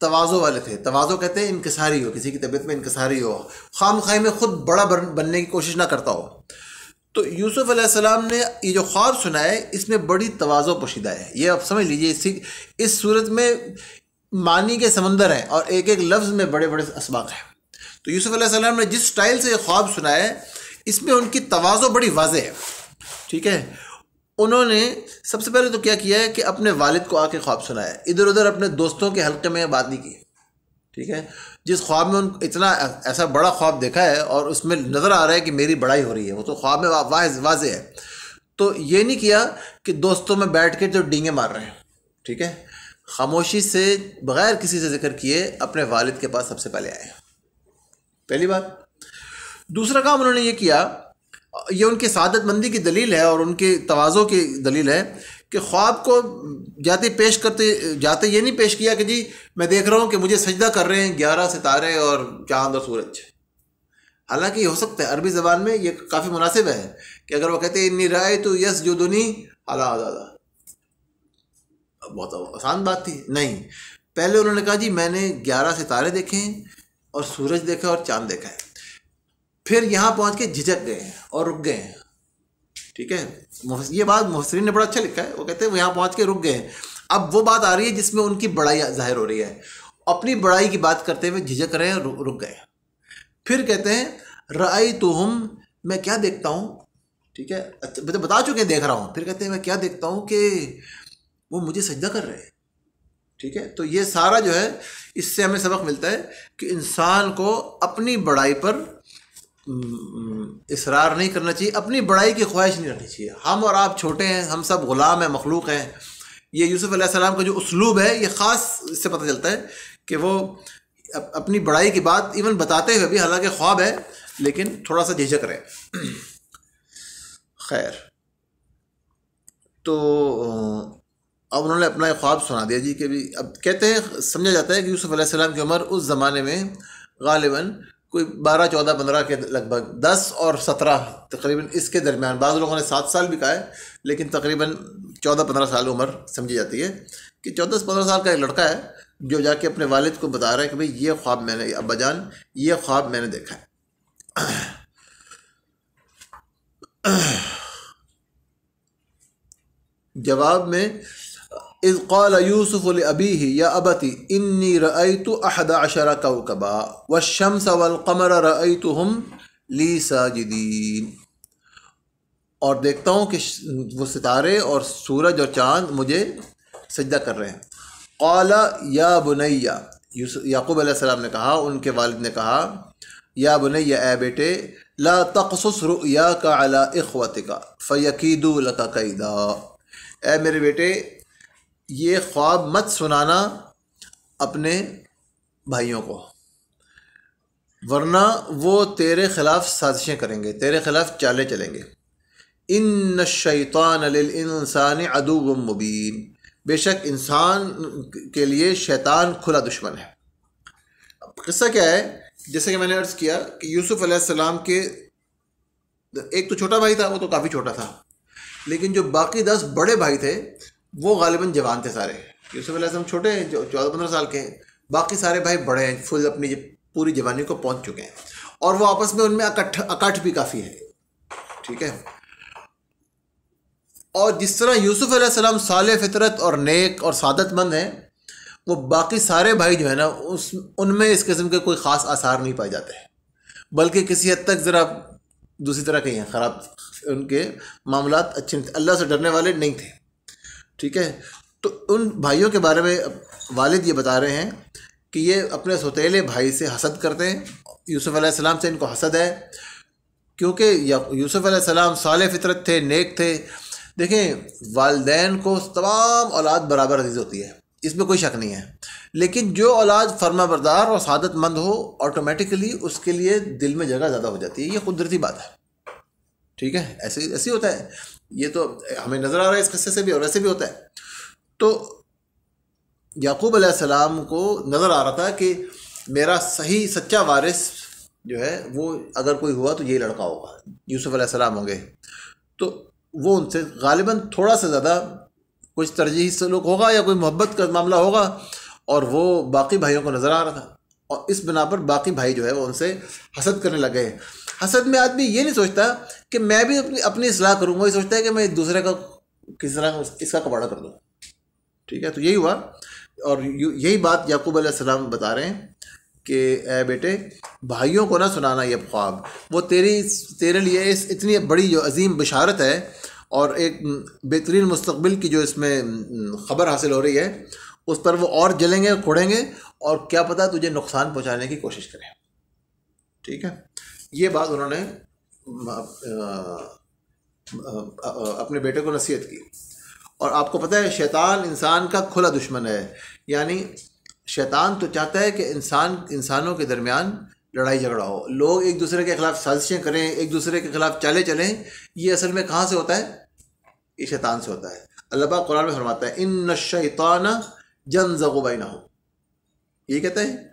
तोज़ो वाले थे तोज़ो कहते हैं इनकसारी हो किसी की तबीयत में इनकसारी हो खाम खाई में ख़ुद बड़ा बनने की कोशिश ना करता हो तो यूसुफ़ अलैहिस्सलाम ने ये जो ख्वाब सुना है इसमें बड़ी तोज़ो पोशीदा है ये आप समझ लीजिए इसी इस सूरत में मानी के समंदर हैं और एक एक लफ्ज़ में बड़े बड़े इसबाक हैं तो यूसुफ़ अलैहिस्सलाम ने जिस स्टाइल से ये ख्वाब सुना है इसमें उनकी तोज़ो बड़ी वाज है ठीक है उन्होंने सबसे पहले तो क्या किया है कि अपने वालिद को आके ख्वाब सुनाया इधर उधर अपने दोस्तों के हल्के में बात नहीं की ठीक है जिस ख्वाब में उन इतना ऐसा बड़ा ख्वाब देखा है और उसमें नज़र आ रहा है कि मेरी बड़ाई हो रही है वो तो ख्वाब में वा वाज है तो ये नहीं किया कि दोस्तों में बैठ के जो डींगे मार रहे हैं ठीक है खामोशी से बग़ैर किसी से जिक्र किए अपने वालिद के पास सबसे पहले आए पहली बात दूसरा काम उन्होंने ये किया ये उनकी सादतमंदी की दलील है और उनके तोज़ों की दलील है कि ख्वाब को जाते पेश करते जाते ये नहीं पेश किया कि जी मैं देख रहा हूँ कि मुझे सजदा कर रहे हैं ग्यारह सितारे और चाँद और सूरज हालांकि हो सकता है अरबी ज़बान में ये काफ़ी मुनासिब है कि अगर वो कहते इन राय तो यस जो दुनी अला आज़ादा बहुत आसान बात थी नहीं पहले उन्होंने कहा जी मैंने ग्यारह सितारे देखे हैं और सूरज देखा और चाँद देखा है फिर यहाँ पहुँच के झिझक गए और रुक गए ठीक है ये बात मुफसरीन ने बड़ा अच्छा लिखा है वो कहते हैं यहाँ पहुँच के रुक गए अब वो बात आ रही है जिसमें उनकी बड़ाई जाहिर हो रही है अपनी बड़ाई की बात करते हुए झिझक रहे हैं रुक गए फिर कहते हैं राय तो हम मैं क्या देखता हूँ ठीक है अच्छा तो बता चुके हैं देख रहा हूँ फिर कहते हैं मैं क्या देखता हूँ कि वो मुझे सजदा कर रहे हैं ठीक है तो ये सारा जो है इससे हमें सबक मिलता है कि इंसान को अपनी बड़ाई पर हम्म, इसरार नहीं करना चाहिए अपनी बड़ाई की ख्वाहिश नहीं रखनी चाहिए हम और आप छोटे हैं हम सब ग़ुलाम हैं मखलूक हैं ये यूसुफ़ सलाम का जो उसलूब है ये ख़ास इससे पता चलता है कि वो अपनी बड़ाई की बात इवन बताते हुए भी हालांकि ख्वाब है लेकिन थोड़ा सा झिझक रहे खैर तो अब उन्होंने अपना एक ख्वाब सुना दिया जी कि भी अब कहते हैं समझा जाता है कि यूसुफ़ सलाम की उम्र उस ज़माने में गालिबा कोई बारह चौदह पंद्रह के लगभग दस और सत्रह तकरीबन इसके दरमियान बाद लोगों ने सात साल भी कहा है लेकिन तकरीबन चौदह पंद्रह साल उम्र समझी जाती है कि चौदह पंद्रह साल का एक लड़का है जो जाके अपने वालिद को बता रहा है कि भाई ये ख्वाब मैंने अब्बा जान ये ख्वाब मैंने देखा है जवाब में इज़ कौल यूसुफ़ अबी या अबती इन्नी रई तो अहद अशरा कबा व शम्स कमर रई तो हम ली साजिदीन और देखता हूँ कि वो सितारे और सूरज और चाँद मुझे सजदा कर रहे हैं कला या बुनैया याकूब सलाम ने कहा उनके वालिद ने कहा या बुनैया ए बेटे ला तकसुस रुया का अला इखवत का फ़यकीदू लका कैदा ए मेरे बेटे ये ख्वाब मत सुनाना अपने भाइयों को वरना वो तेरे ख़िलाफ़ साजिशें करेंगे तेरे ख़िलाफ़ चाले चलेंगे इन शैतान इंसान अदुव मुबीन बेशक इंसान के लिए शैतान खुला दुश्मन है कस्सा क्या है जैसे कि मैंने अर्ज़ किया कि यूसुफ़ अलैहिस्सलाम के एक तो छोटा भाई था वो तो काफ़ी छोटा था लेकिन जो बाकी दस बड़े भाई थे वो गालिबा जवान थे सारे यूसुफ अलैहिस्सलाम छोटे हैं जो चौदह पंद्रह साल के हैं बाकी सारे भाई बड़े हैं फुल अपनी पूरी जवानी को पहुंच चुके हैं और वो आपस में उनमें अकट्ठ अकट्ठ भी काफ़ी है ठीक है और जिस तरह यूसुफ अलैहिस्सलाम साल फितरत और नेक और सादतमंद हैं वो बाकी सारे भाई जो है ना उस उनमें इस किस्म के कोई ख़ास आसार नहीं पाए जाते बल्कि किसी हद तक ज़रा दूसरी तरह के हैं ख़राब उनके मामला अच्छे नहीं थे अल्लाह से डरने वाले नहीं थे ठीक है तो उन भाइयों के बारे में वालिद ये बता रहे हैं कि ये अपने सोतेले भाई से हसद करते हैं यूसुफ़ अलैहिस्सलाम से इनको हसद है क्योंकि यूसुफ़ अलैहिस्सलाम साल फितरत थे नेक थे देखें वालदेन को तमाम औलाद बराबर अजीज़ होती है इसमें कोई शक नहीं है लेकिन जो औलाद फर्मा बरदार और सादतमंद हो ऑटोमेटिकली उसके लिए दिल में जगह ज़्यादा हो जाती है ये कुदरती बात है ठीक है ऐसे ऐसे होता है ये तो हमें नज़र आ रहा है इस किस्से से भी और वैसे भी होता है तो याकूब सलाम को नज़र आ रहा था कि मेरा सही सच्चा वारिस जो है वो अगर कोई हुआ तो ये लड़का होगा यूसुफ सलाम होंगे तो वो उनसे गालिबा थोड़ा सा ज़्यादा कुछ तरजीह सलूक होगा या कोई मोहब्बत का मामला होगा और वो बाकी भाइयों को नज़र आ रहा था और इस बिना पर बाकी भाई जो है वो उनसे हसद करने लगे हसद में आदमी ये नहीं सोचता कि मैं भी अपनी अपनी सलाह करूँगा ये सोचता है कि मैं दूसरे का किस तरह इसका कबाड़ा कर दूँ ठीक है तो यही हुआ और यही बात याकूब सलाम बता रहे हैं कि ए बेटे भाइयों को ना सुनाना ये ख्वाब वो तेरी तेरे लिए इस इतनी बड़ी जो अजीम बशारत है और एक बेहतरीन मुस्तबिल की जो इसमें ख़बर हासिल हो रही है उस पर वो और जलेंगे खुड़ेंगे और क्या पता तुझे नुकसान पहुंचाने की कोशिश करें ठीक है ये बात उन्होंने अपने बेटे को नसीहत की और आपको पता है शैतान इंसान का खुला दुश्मन है यानी शैतान तो चाहता है कि इंसान इंसानों के दरमियान लड़ाई झगड़ा हो लोग एक दूसरे के खिलाफ साजिशें करें एक दूसरे के खिलाफ चाले चलें ये असल में कहाँ से होता है ये शैतान से होता है अल्लाह कुरान में फरमाता है इन शैतान जन जगोबाई ना हो ये कहते हैं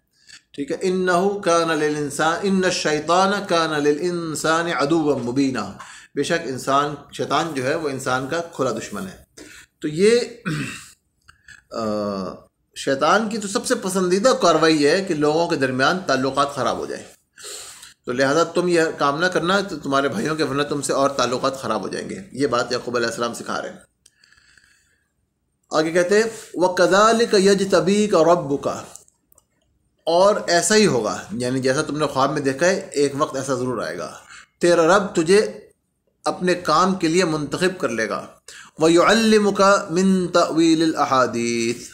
ठीक है इन नहू कान इंसान इन शैतान कान इंसान अदुब मुबीना बेशक इंसान शैतान जो है वो इंसान का खुला दुश्मन है तो ये शैतान की तो सबसे पसंदीदा कार्रवाई है कि लोगों के दरमियान ताल्लुक ख़राब हो जाए तो लिहाजा तुम यह काम ना करना तो तुम्हारे भाइयों के वरना तुमसे और ताल्लुक ख़राब हो जाएंगे ये बात याकूब अलैहिस्सलाम सिखा रहे हैं आगे कहते हैं वह कदाल यज तबी का रब का और ऐसा ही होगा यानी जैसा तुमने ख्वाब में देखा है एक वक्त ऐसा ज़रूर आएगा तेरा रब तुझे अपने काम के लिए मुंतखब कर लेगा वयुल्लमका मिन तवील अहादीस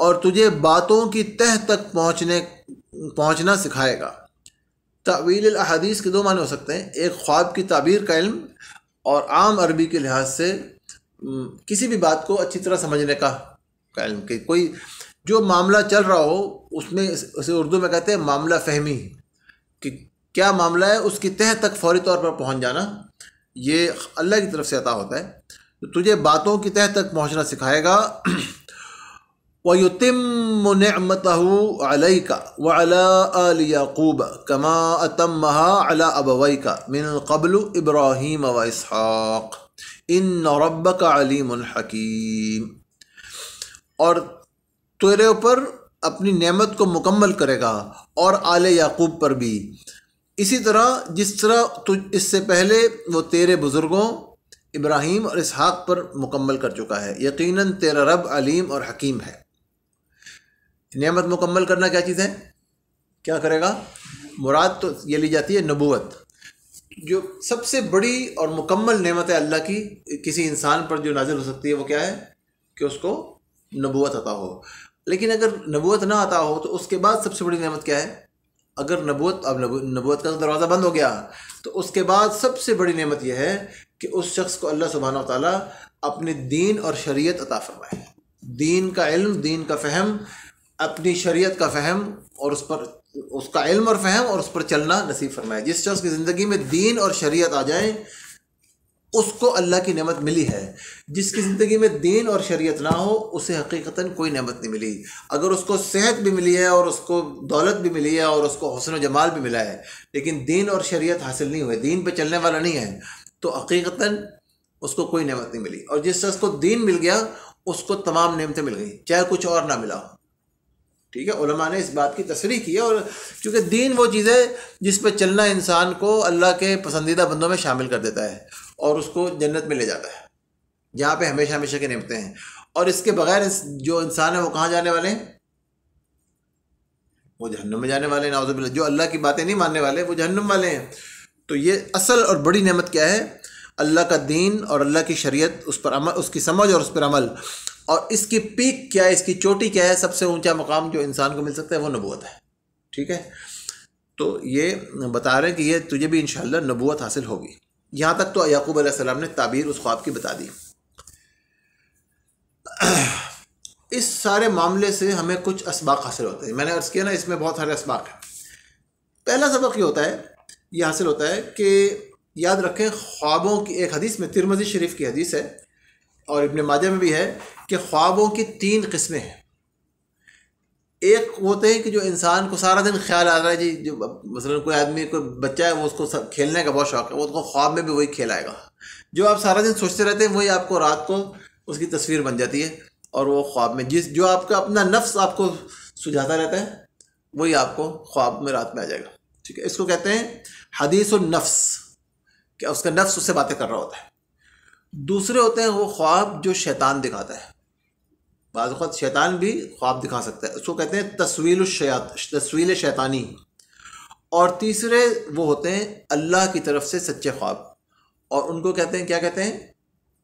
और तुझे बातों की तह तक पहुँचने पहुँचना सिखाएगा तवील अहादीस के दो माने हो सकते हैं एक ख्वाब की ताबीर का इल्म और आम अरबी के लिहाज से किसी भी बात को अच्छी तरह समझने का का इल्म कि कोई जो मामला चल रहा हो उसमें उसे उर्दू में कहते हैं मामला फहमी कि क्या मामला है उसकी तह तक फौरी तौर पर पहुंच जाना ये अल्लाह की तरफ से अता होता है तो तुझे बातों की तह तक पहुंचना सिखाएगा वयुतिमत अलई का व अलायाकूब कमा अतमहा अला अबवई का मिन कबल इब्राहिम व इन रब का अलीम और तेरे ऊपर अपनी नेमत को मुकम्मल करेगा और आले याकूब पर भी इसी तरह जिस तरह तुझ इससे पहले वो तेरे बुज़ुर्गों इब्राहिम और इसहाक पर मुकम्मल कर चुका है यकीनन तेरा रब अलीम और हकीम है नेमत मुकम्मल करना क्या चीज़ है क्या करेगा मुराद तो ये ली जाती है नबूत जो सबसे बड़ी और मुकम्मल नेमत है अल्लाह की किसी इंसान पर जो नाजिल हो सकती है वो क्या है कि उसको नबूत अता हो लेकिन अगर नबूत ना आता हो तो उसके बाद सबसे बड़ी नमत क्या है अगर नबूत अब नबूत का दरवाज़ा बंद हो गया तो उसके बाद सबसे बड़ी नमत यह है कि उस शख्स को अल्लाह सुबहाना तला अपने दीन और शरीयत अता फरमाए दीन का इल्म दीन का फ़हम अपनी शरीयत का फ़हम और उस पर उसका इल्म और फ़हम और उस पर चलना नसीब फरमाए जिस शख्स की ज़िंदगी में दीन और शरीयत आ जाए उसको अल्लाह की नेमत मिली है जिसकी ज़िंदगी में दीन और शरीयत ना हो उसे हकीकता कोई नेमत नहीं मिली अगर उसको सेहत भी मिली है और उसको दौलत भी मिली है और उसको हसन व जमाल भी मिला है लेकिन दीन और शरीयत हासिल नहीं हुए दीन पे चलने वाला नहीं है तो हकीकता उसको कोई नेमत नहीं मिली और जिस शख्स को दीन मिल गया उसको तमाम नमतें मिल गई चाहे कुछ और ना मिला हो ठीक है उलमा ने इस बात की तस्री की है और क्योंकि दीन वो चीज़ है जिस पर चलना इंसान को अल्लाह के पसंदीदा बंदों में शामिल कर देता है और उसको जन्नत में ले जाता है जहाँ पे हमेशा हमेशा के निपते हैं और इसके बगैर जो इंसान है वो कहाँ जाने वाले हैं वो जहन्नम में जाने वाले नाउजबिल्ला जो अल्लाह की बातें नहीं मानने वाले वो जहन्नम वाले हैं तो ये असल और बड़ी नेमत क्या है अल्लाह का दीन और अल्लाह की शरीयत उस पर अमल उसकी समझ और उस पर अमल और इसकी पीक क्या है इसकी चोटी क्या है सबसे ऊंचा मकाम जो इंसान को मिल सकता है वो नबूत है ठीक है तो ये बता रहे हैं कि ये तुझे भी इन नबूत हासिल होगी यहाँ तक तो याकूब आसमाम ने ताबीर उस ख्वाब की बता दी इस सारे मामले से हमें कुछ इसबाक हासिल होते हैं मैंने अर्ज़ किया ना इसमें बहुत सारे इसबाक हैं पहला सबक ये होता है ये हासिल होता है कि याद रखें ख्वाबों की एक हदीस में तिरमजी शरीफ की हदीस है और इबन माजा में भी है कि ख्वाबों की तीन किस्में हैं एक होते हैं कि जो इंसान को सारा दिन ख्याल आ रहा है जी जो मसलन कोई आदमी कोई बच्चा है वो उसको सब खेलने का बहुत शौक है वो उसको ख्वाब में भी वही खेलाएगा जो आप सारा दिन सोचते रहते हैं वही आपको रात को उसकी तस्वीर बन जाती है और वो ख्वाब में जिस जो आपका अपना नफ्स आपको सुझाता रहता है वही आपको ख्वाब में रात में आ जाएगा ठीक है इसको कहते हैं हदीस और नफ्स क्या उसका नफ्स उससे बातें कर रहा होता है दूसरे होते हैं वो ख्वाब जो शैतान दिखाता है बाज़ात शैतान भी ख्वाब दिखा सकता है उसको कहते हैं तस्वील शैत तस्वील शैतानी और तीसरे वो होते हैं अल्लाह की तरफ से सच्चे ख्वाब और उनको कहते हैं क्या कहते हैं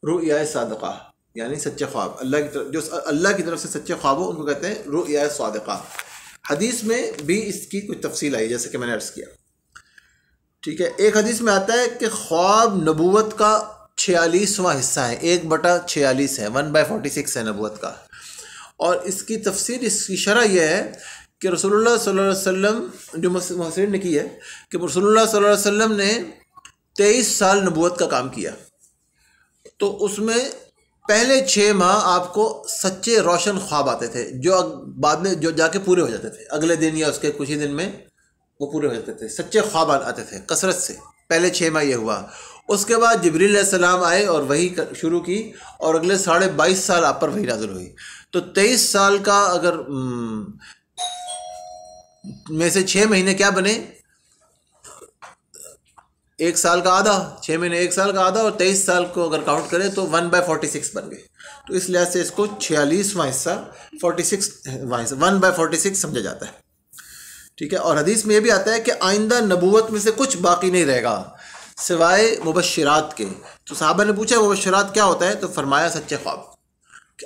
रुया सदका यानी सच्चे ख्वाब अल्लाह की तरफ जो अल्लाह की तरफ से सच्चे ख्वाब हो उनको कहते हैं रुया सदका हदीस में भी इसकी कुछ तफसील आई जैसे कि मैंने अर्ज़ किया ठीक है एक हदीस में आता है कि ख्वाब नबूत का छियालीसवा हिस्सा है एक बटा छियालीस है वन बाई फोर्टी सिक्स है नबूत का और इसकी तफसीर इसकी शरह यह है कि रसोल्ला वसम जो मुहसरीन ने की है कि रसोल्ला वसम ने तेईस साल नबूत का काम किया तो उसमें पहले छः माह आपको सच्चे रोशन ख्वाब आते थे जो बाद में जो जाके पूरे हो जाते थे अगले दिन या उसके कुछ ही दिन में वो पूरे हो जाते थे सच्चे ख्वाब आते थे कसरत से पहले छः माह ये हुआ उसके बाद जबरील सलाम आए और वही शुरू की और अगले साढ़े बाईस साल आप पर वही नाजुल हुई तो तेईस साल का अगर हम्म, में से छ महीने क्या बने एक साल का आधा छः महीने एक साल का आधा और तेईस साल को अगर काउंट करें तो वन बाय फोर्टी सिक्स बन गए तो इस लिहाज से इसको छियालीसवां हिस्सा फोर्टी सिक्स हिस्सा वन बाय फोर्टी सिक्स समझा जाता है ठीक है और हदीस में यह भी आता है कि आइंदा नबूवत में से कुछ बाकी नहीं रहेगा सिवाय मुबशरात के तो साहबा ने पूछा मुबशरात क्या होता है तो फरमाया सच्चे ख्वाब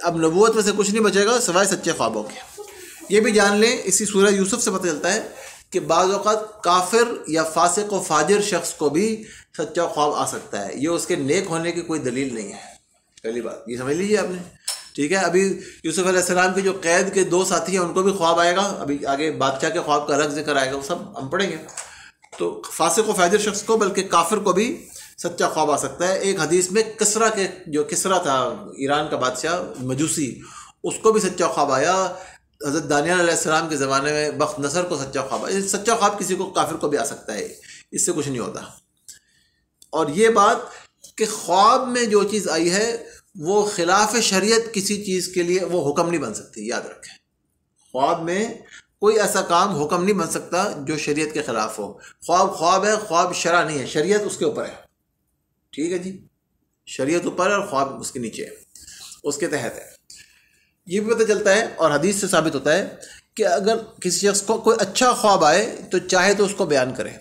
अब नबूत में से कुछ नहीं बचेगा सवाए सच्चे ख्वाबों के ये भी जान लें इसी सूरह यूसुफ से पता चलता है कि बाज़ात काफिर या फासिक व फाजिर शख्स को भी सच्चा ख्वाब आ सकता है ये उसके नेक होने की कोई दलील नहीं है पहली बात ये समझ लीजिए आपने ठीक है अभी यूसुफ अलैहिस्सलाम के जो कैद के दो साथी हैं उनको भी ख्वाब आएगा अभी आगे बादशाह के ख्वाब का अलग जिक्र आएगा वो सब हम पढ़ेंगे तो फासिक व फाजिर शख्स को बल्कि काफिर को भी सच्चा ख्वाब आ सकता है एक हदीस में किसरा के जो किसरा था ईरान का बादशाह मजूसी उसको भी सच्चा ख्वाब आया हज़रत दानियाम के ज़माने में बख्त नसर को सच्चा ख्वाब आया सच्चा ख्वाब किसी को काफिर को भी आ सकता है इससे कुछ नहीं होता और ये बात कि ख्वाब में जो चीज़ आई है वो खिलाफ शरीयत किसी चीज़ के लिए वो हुक्म नहीं बन सकती याद रखें ख्वाब में कोई ऐसा काम हुक्म नहीं बन सकता जो शरीयत के ख़िलाफ़ हो ख्वाब ख्वाब है ख्वाब शरा नहीं है शरीयत उसके ऊपर है ठीक है जी शरीयत ऊपर और ख्वाब उसके नीचे है उसके तहत है ये भी पता चलता है और हदीस से साबित होता है कि अगर किसी शख्स को कोई अच्छा ख्वाब आए तो चाहे तो उसको बयान करें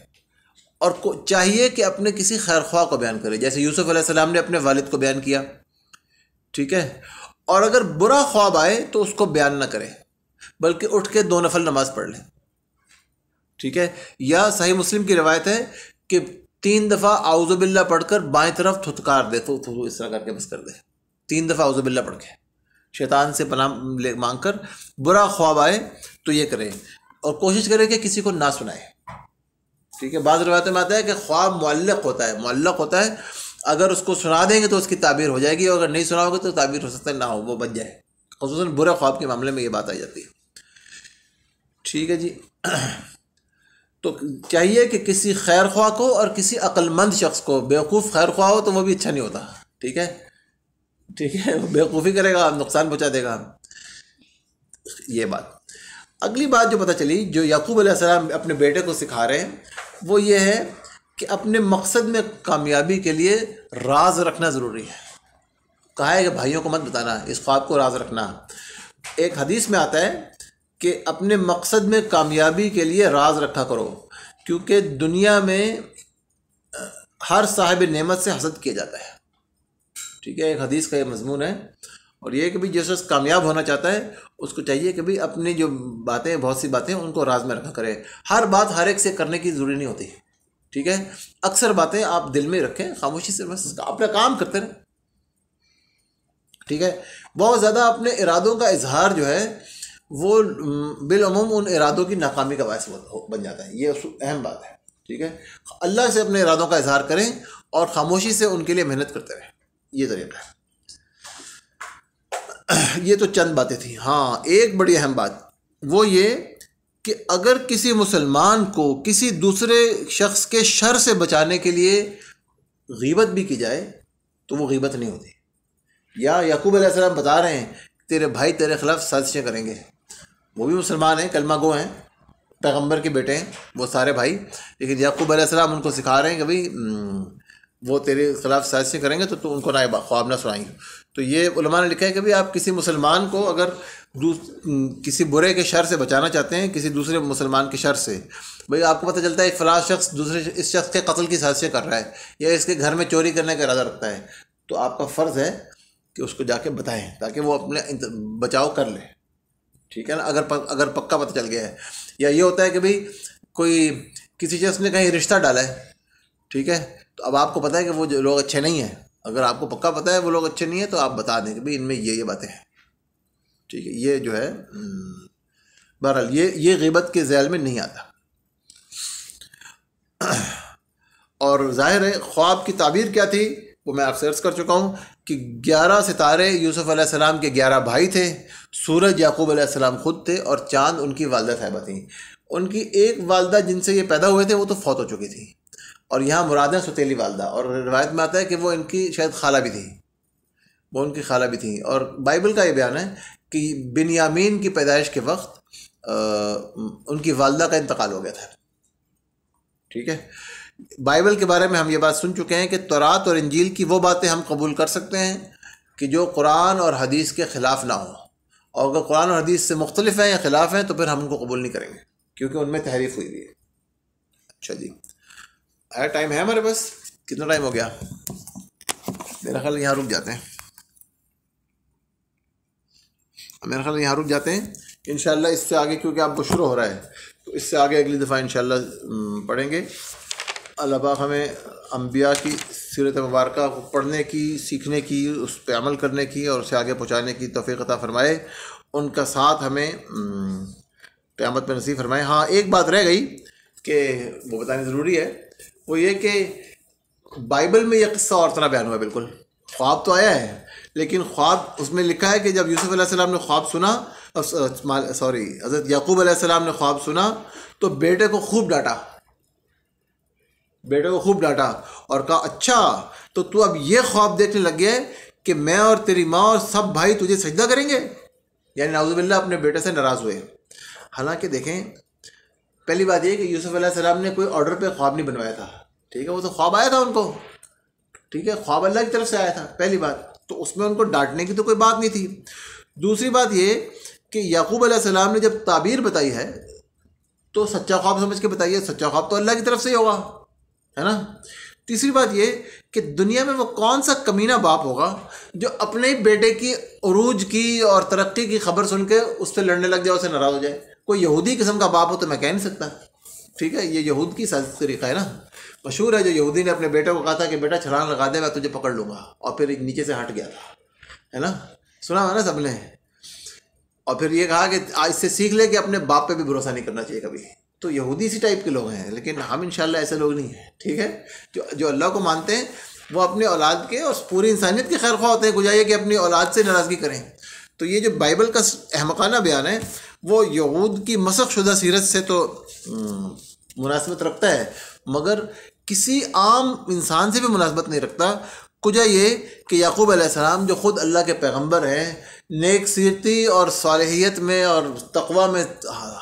और को चाहिए कि अपने किसी खैर ख्वाह को बयान करें जैसे यूसुफ सलाम ने अपने वालिद को बयान किया ठीक है और अगर बुरा ख्वाब आए तो उसको बयान ना करें बल्कि उठ के दो नफल नमाज पढ़ लें ठीक है या सही मुस्लिम की रवायत है कि तीन दफ़ा आउजबिल्ला पढ़कर बाएं तरफ थुतकार दे तो, तो, तो इस तरह करके बस कर दे तीन दफ़ा आउजबिल्ला पढ़ के शैतान से पना मांग कर बुरा ख्वाब आए तो ये करें और कोशिश करें कि किसी को ना सुनाए ठीक है बाद रवायतों में आता है कि ख्वाब मुल्लक होता है मुल्लक होता है अगर उसको सुना देंगे तो उसकी ताबीर हो जाएगी और अगर नहीं सुनाओगे तो ताबीर हो सकता है ना हो वो बच जाए खसूस बुरे ख्वाब के मामले में ये बात आ जाती है ठीक है जी तो चाहिए कि किसी खैर ख्वा को और किसी अक्लमंद शख्स को बेवकूफ़ खैर ख्वा हो तो वो भी अच्छा नहीं होता ठीक है ठीक है बेवकूफ़ी करेगा नुकसान पहुँचा देगा ये बात अगली बात जो पता चली जो याकूब अलैहिस्सलाम अपने बेटे को सिखा रहे हैं वो ये है कि अपने मकसद में कामयाबी के लिए राज रखना ज़रूरी है कहा है कि भाइयों को मत बताना इस ख्वाब को राज रखना एक हदीस में आता है कि अपने मकसद में कामयाबी के लिए राज रखा करो क्योंकि दुनिया में हर साहिब नेमत से हसद किया जाता है ठीक है एक हदीस का ये मजमून है और ये कि भी जो शख्स कामयाब होना चाहता है उसको चाहिए कि भी अपनी जो बातें बहुत सी बातें उनको राज में रखा करे हर बात हर एक से करने की ज़रूरी नहीं होती ठीक है अक्सर बातें आप दिल में रखें खामोशी से बस अपना काम करते रहें ठीक है बहुत ज़्यादा अपने इरादों का इजहार जो है वो बिलूम उन इरादों की नाकामी का बायस बन जाता है ये अहम बात है ठीक है अल्लाह से अपने इरादों का इजहार करें और खामोशी से उनके लिए मेहनत करते रहें ये तरीका है ये तो चंद बातें थी हाँ एक बड़ी अहम बात वो ये कि अगर किसी मुसलमान को किसी दूसरे शख्स के शर से बचाने के लिए गीबत भी की जाए तो वो गीबत नहीं होती या याकूब अलैहिस्सलाम बता रहे हैं तेरे भाई तेरे खिलाफ साजिशें करेंगे वो भी मुसलमान हैं कलमा गो हैं पैगम्बर के बेटे हैं वो सारे भाई लेकिन याकूब आसमाम उनको सिखा रहे हैं कि भाई वो तेरे खिलाफ साजिशें करेंगे तो तू उनको ना ख्वाब ना सुनाएंगे तो ये उलमा ने लिखा है कि भाई आप किसी मुसलमान को अगर किसी बुरे के शर से बचाना चाहते हैं किसी दूसरे मुसलमान के शर से भाई आपको पता चलता है फ़लाँ शख्स दूसरे इस शख्स के कत्ल की साजिशें कर रहा है या इसके घर में चोरी करने का इरादा रखता है तो आपका फ़र्ज़ है कि उसको जाके बताएं ताकि वो अपने बचाव कर लें ठीक है ना अगर प, अगर पक्का पता चल गया है या ये होता है कि भाई कोई किसी चीज़ ने कहीं रिश्ता डाला है ठीक है तो अब आपको पता है कि वो जो लोग अच्छे नहीं हैं अगर आपको पक्का पता है वो लोग अच्छे नहीं हैं तो आप बता दें कि भाई इनमें ये ये बातें हैं ठीक है ये जो है हम्म, बहरहाल ये ये गिबत के जैल में नहीं आता और जाहिर है ख्वाब की ताबीर क्या थी वो मैं आपसे अर्ज़ कर चुका हूँ कि ग्यारह सितारे यूसुफ अलैहिस्सलाम के ग्यारह भाई थे सूरज याकूब अलैहिस्सलाम खुद थे और चांद उनकी वालदा साहिबा थी उनकी एक वालदा जिनसे ये पैदा हुए थे वो तो फौत हो चुकी थी और यहाँ मुराद हैं सतीली वालदा और रिवायत में आता है कि वो इनकी शायद खाला भी थी वो उनकी खाला भी थी और बाइबल का ये बयान है कि बिन यामीन की पैदाइश के वक्त आ, उनकी वालदा का इंतकाल हो गया था ठीक है बाइबल के बारे में हम ये बात सुन चुके हैं कि तौरात और इंजील की वो बातें हम कबूल कर सकते हैं कि जो कुरान और हदीस के ख़िलाफ़ ना हो और अगर कुरान और हदीस से मुख्तलिफ हैं या ख़िलाफ़ हैं तो फिर हम उनको कबूल नहीं करेंगे क्योंकि उनमें तहरीफ हुई हुई है अच्छा जी आया टाइम है हमारे पास कितना टाइम हो गया मेरा ख्याल यहाँ रुक जाते हैं मेरा ख्याल यहाँ रुक जाते हैं इन इससे आगे क्योंकि आपको शुरू हो रहा है तो इससे आगे अगली दफ़ा इन पढ़ेंगे अलावा हमें अम्बिया की सीरत मुबारक को पढ़ने की सीखने की उस पर अमल करने की और उसे आगे पहुँचाने की तोफ़ीकता फ़रमाए उनका साथ हमें क़्यामत में नसीब फरमाए हाँ एक बात रह गई कि वो बतानी ज़रूरी है वो ये कि बाइबल में यह किस्सा और तरह बयान हुआ बिल्कुल ख्वाब तो आया है लेकिन ख्वाब उसमें लिखा है कि जब यूसुफ ने ख्वाब सुना सॉरी हज़रत याकूब आसमाम ने ख्वाब सुना तो बेटे को खूब डांटा बेटे को खूब डांटा और कहा अच्छा तो तू अब ये ख्वाब देखने लग गया कि मैं और तेरी माँ और सब भाई तुझे सजदा करेंगे यानी नाउजबिल्ला अपने बेटे से नाराज़ हुए हालांकि देखें पहली बात यह कि यूसुफ सलाम ने कोई ऑर्डर पे ख्वाब नहीं बनवाया था ठीक है वो तो ख्वाब आया था उनको ठीक है ख्वाब अल्लाह की तरफ से आया था पहली बात तो उसमें उनको डांटने की तो कोई बात नहीं थी दूसरी बात ये कि याकूब सलाम ने जब ताबीर बताई है तो सच्चा ख्वाब समझ के बताइए सच्चा ख्वाब तो अल्लाह की तरफ से ही होगा है ना तीसरी बात ये कि दुनिया में वो कौन सा कमीना बाप होगा जो अपने ही बेटे की अरूज की और तरक्की की खबर सुन के उससे लड़ने लग जाए उसे नाराज़ हो जाए कोई यहूदी किस्म का बाप हो तो मैं कह नहीं सकता ठीक है ये यहूद की साजिश तरीका है ना मशहूर है जो यहूदी ने अपने बेटे को कहा था कि बेटा छलांग लगा दे मैं तुझे पकड़ लूँगा और फिर नीचे से हट गया था है ना सुना हुआ ना सबने और फिर ये कहा कि आज से सीख ले कि अपने बाप पे भी भरोसा नहीं करना चाहिए कभी तो यहूदी इसी टाइप के लोग हैं लेकिन हम इन ऐसे लोग नहीं हैं ठीक है जो जो अल्लाह को मानते हैं वो अपने औलाद के और पूरी इंसानियत के खैर होते हैं गुजाइए कि अपनी औलाद से नाराज़गी करें तो ये जो बाइबल का अहमकाना बयान है वो यहूद की मशक़ शुदा सीरत से तो मुनासिबत रखता है मगर किसी आम इंसान से भी मुनासबत नहीं रखता कुजा ये कि याकूब आलाम जो ख़ुद अल्लाह के पैगम्बर हैं नेक सीरती और सालहियत में और तकवा में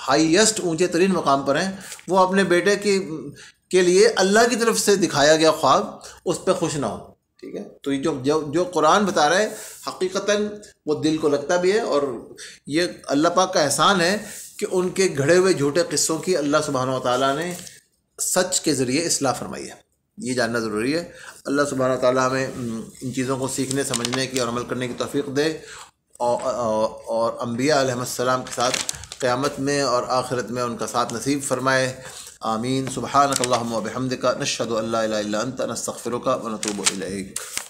हाईएस्ट ऊंचे तरीन मकाम पर हैं वो अपने बेटे की के लिए अल्लाह की तरफ से दिखाया गया ख्वाब उस पर खुश ना हो ठीक है तो ये जो जो जो कुरान बता रहा है हकीकता वो दिल को लगता भी है और ये अल्लाह पाक का एहसान है कि उनके घड़े हुए झूठे किस्सों की अल्लाह सुबहान तै ने सच के ज़रिए असलाह फरमाई है ये जानना ज़रूरी है अल्लाह सुबहाना ताली हमें इन चीज़ों को सीखने समझने की और अमल करने की तोफ़ी दे और, अम्बिया के साथ क़्यामत में और आखिरत में उनका साथ नसीब फरमाए आमीन सुबह बहमद का नशद अल्ला नस्तफ़िर का वनतूब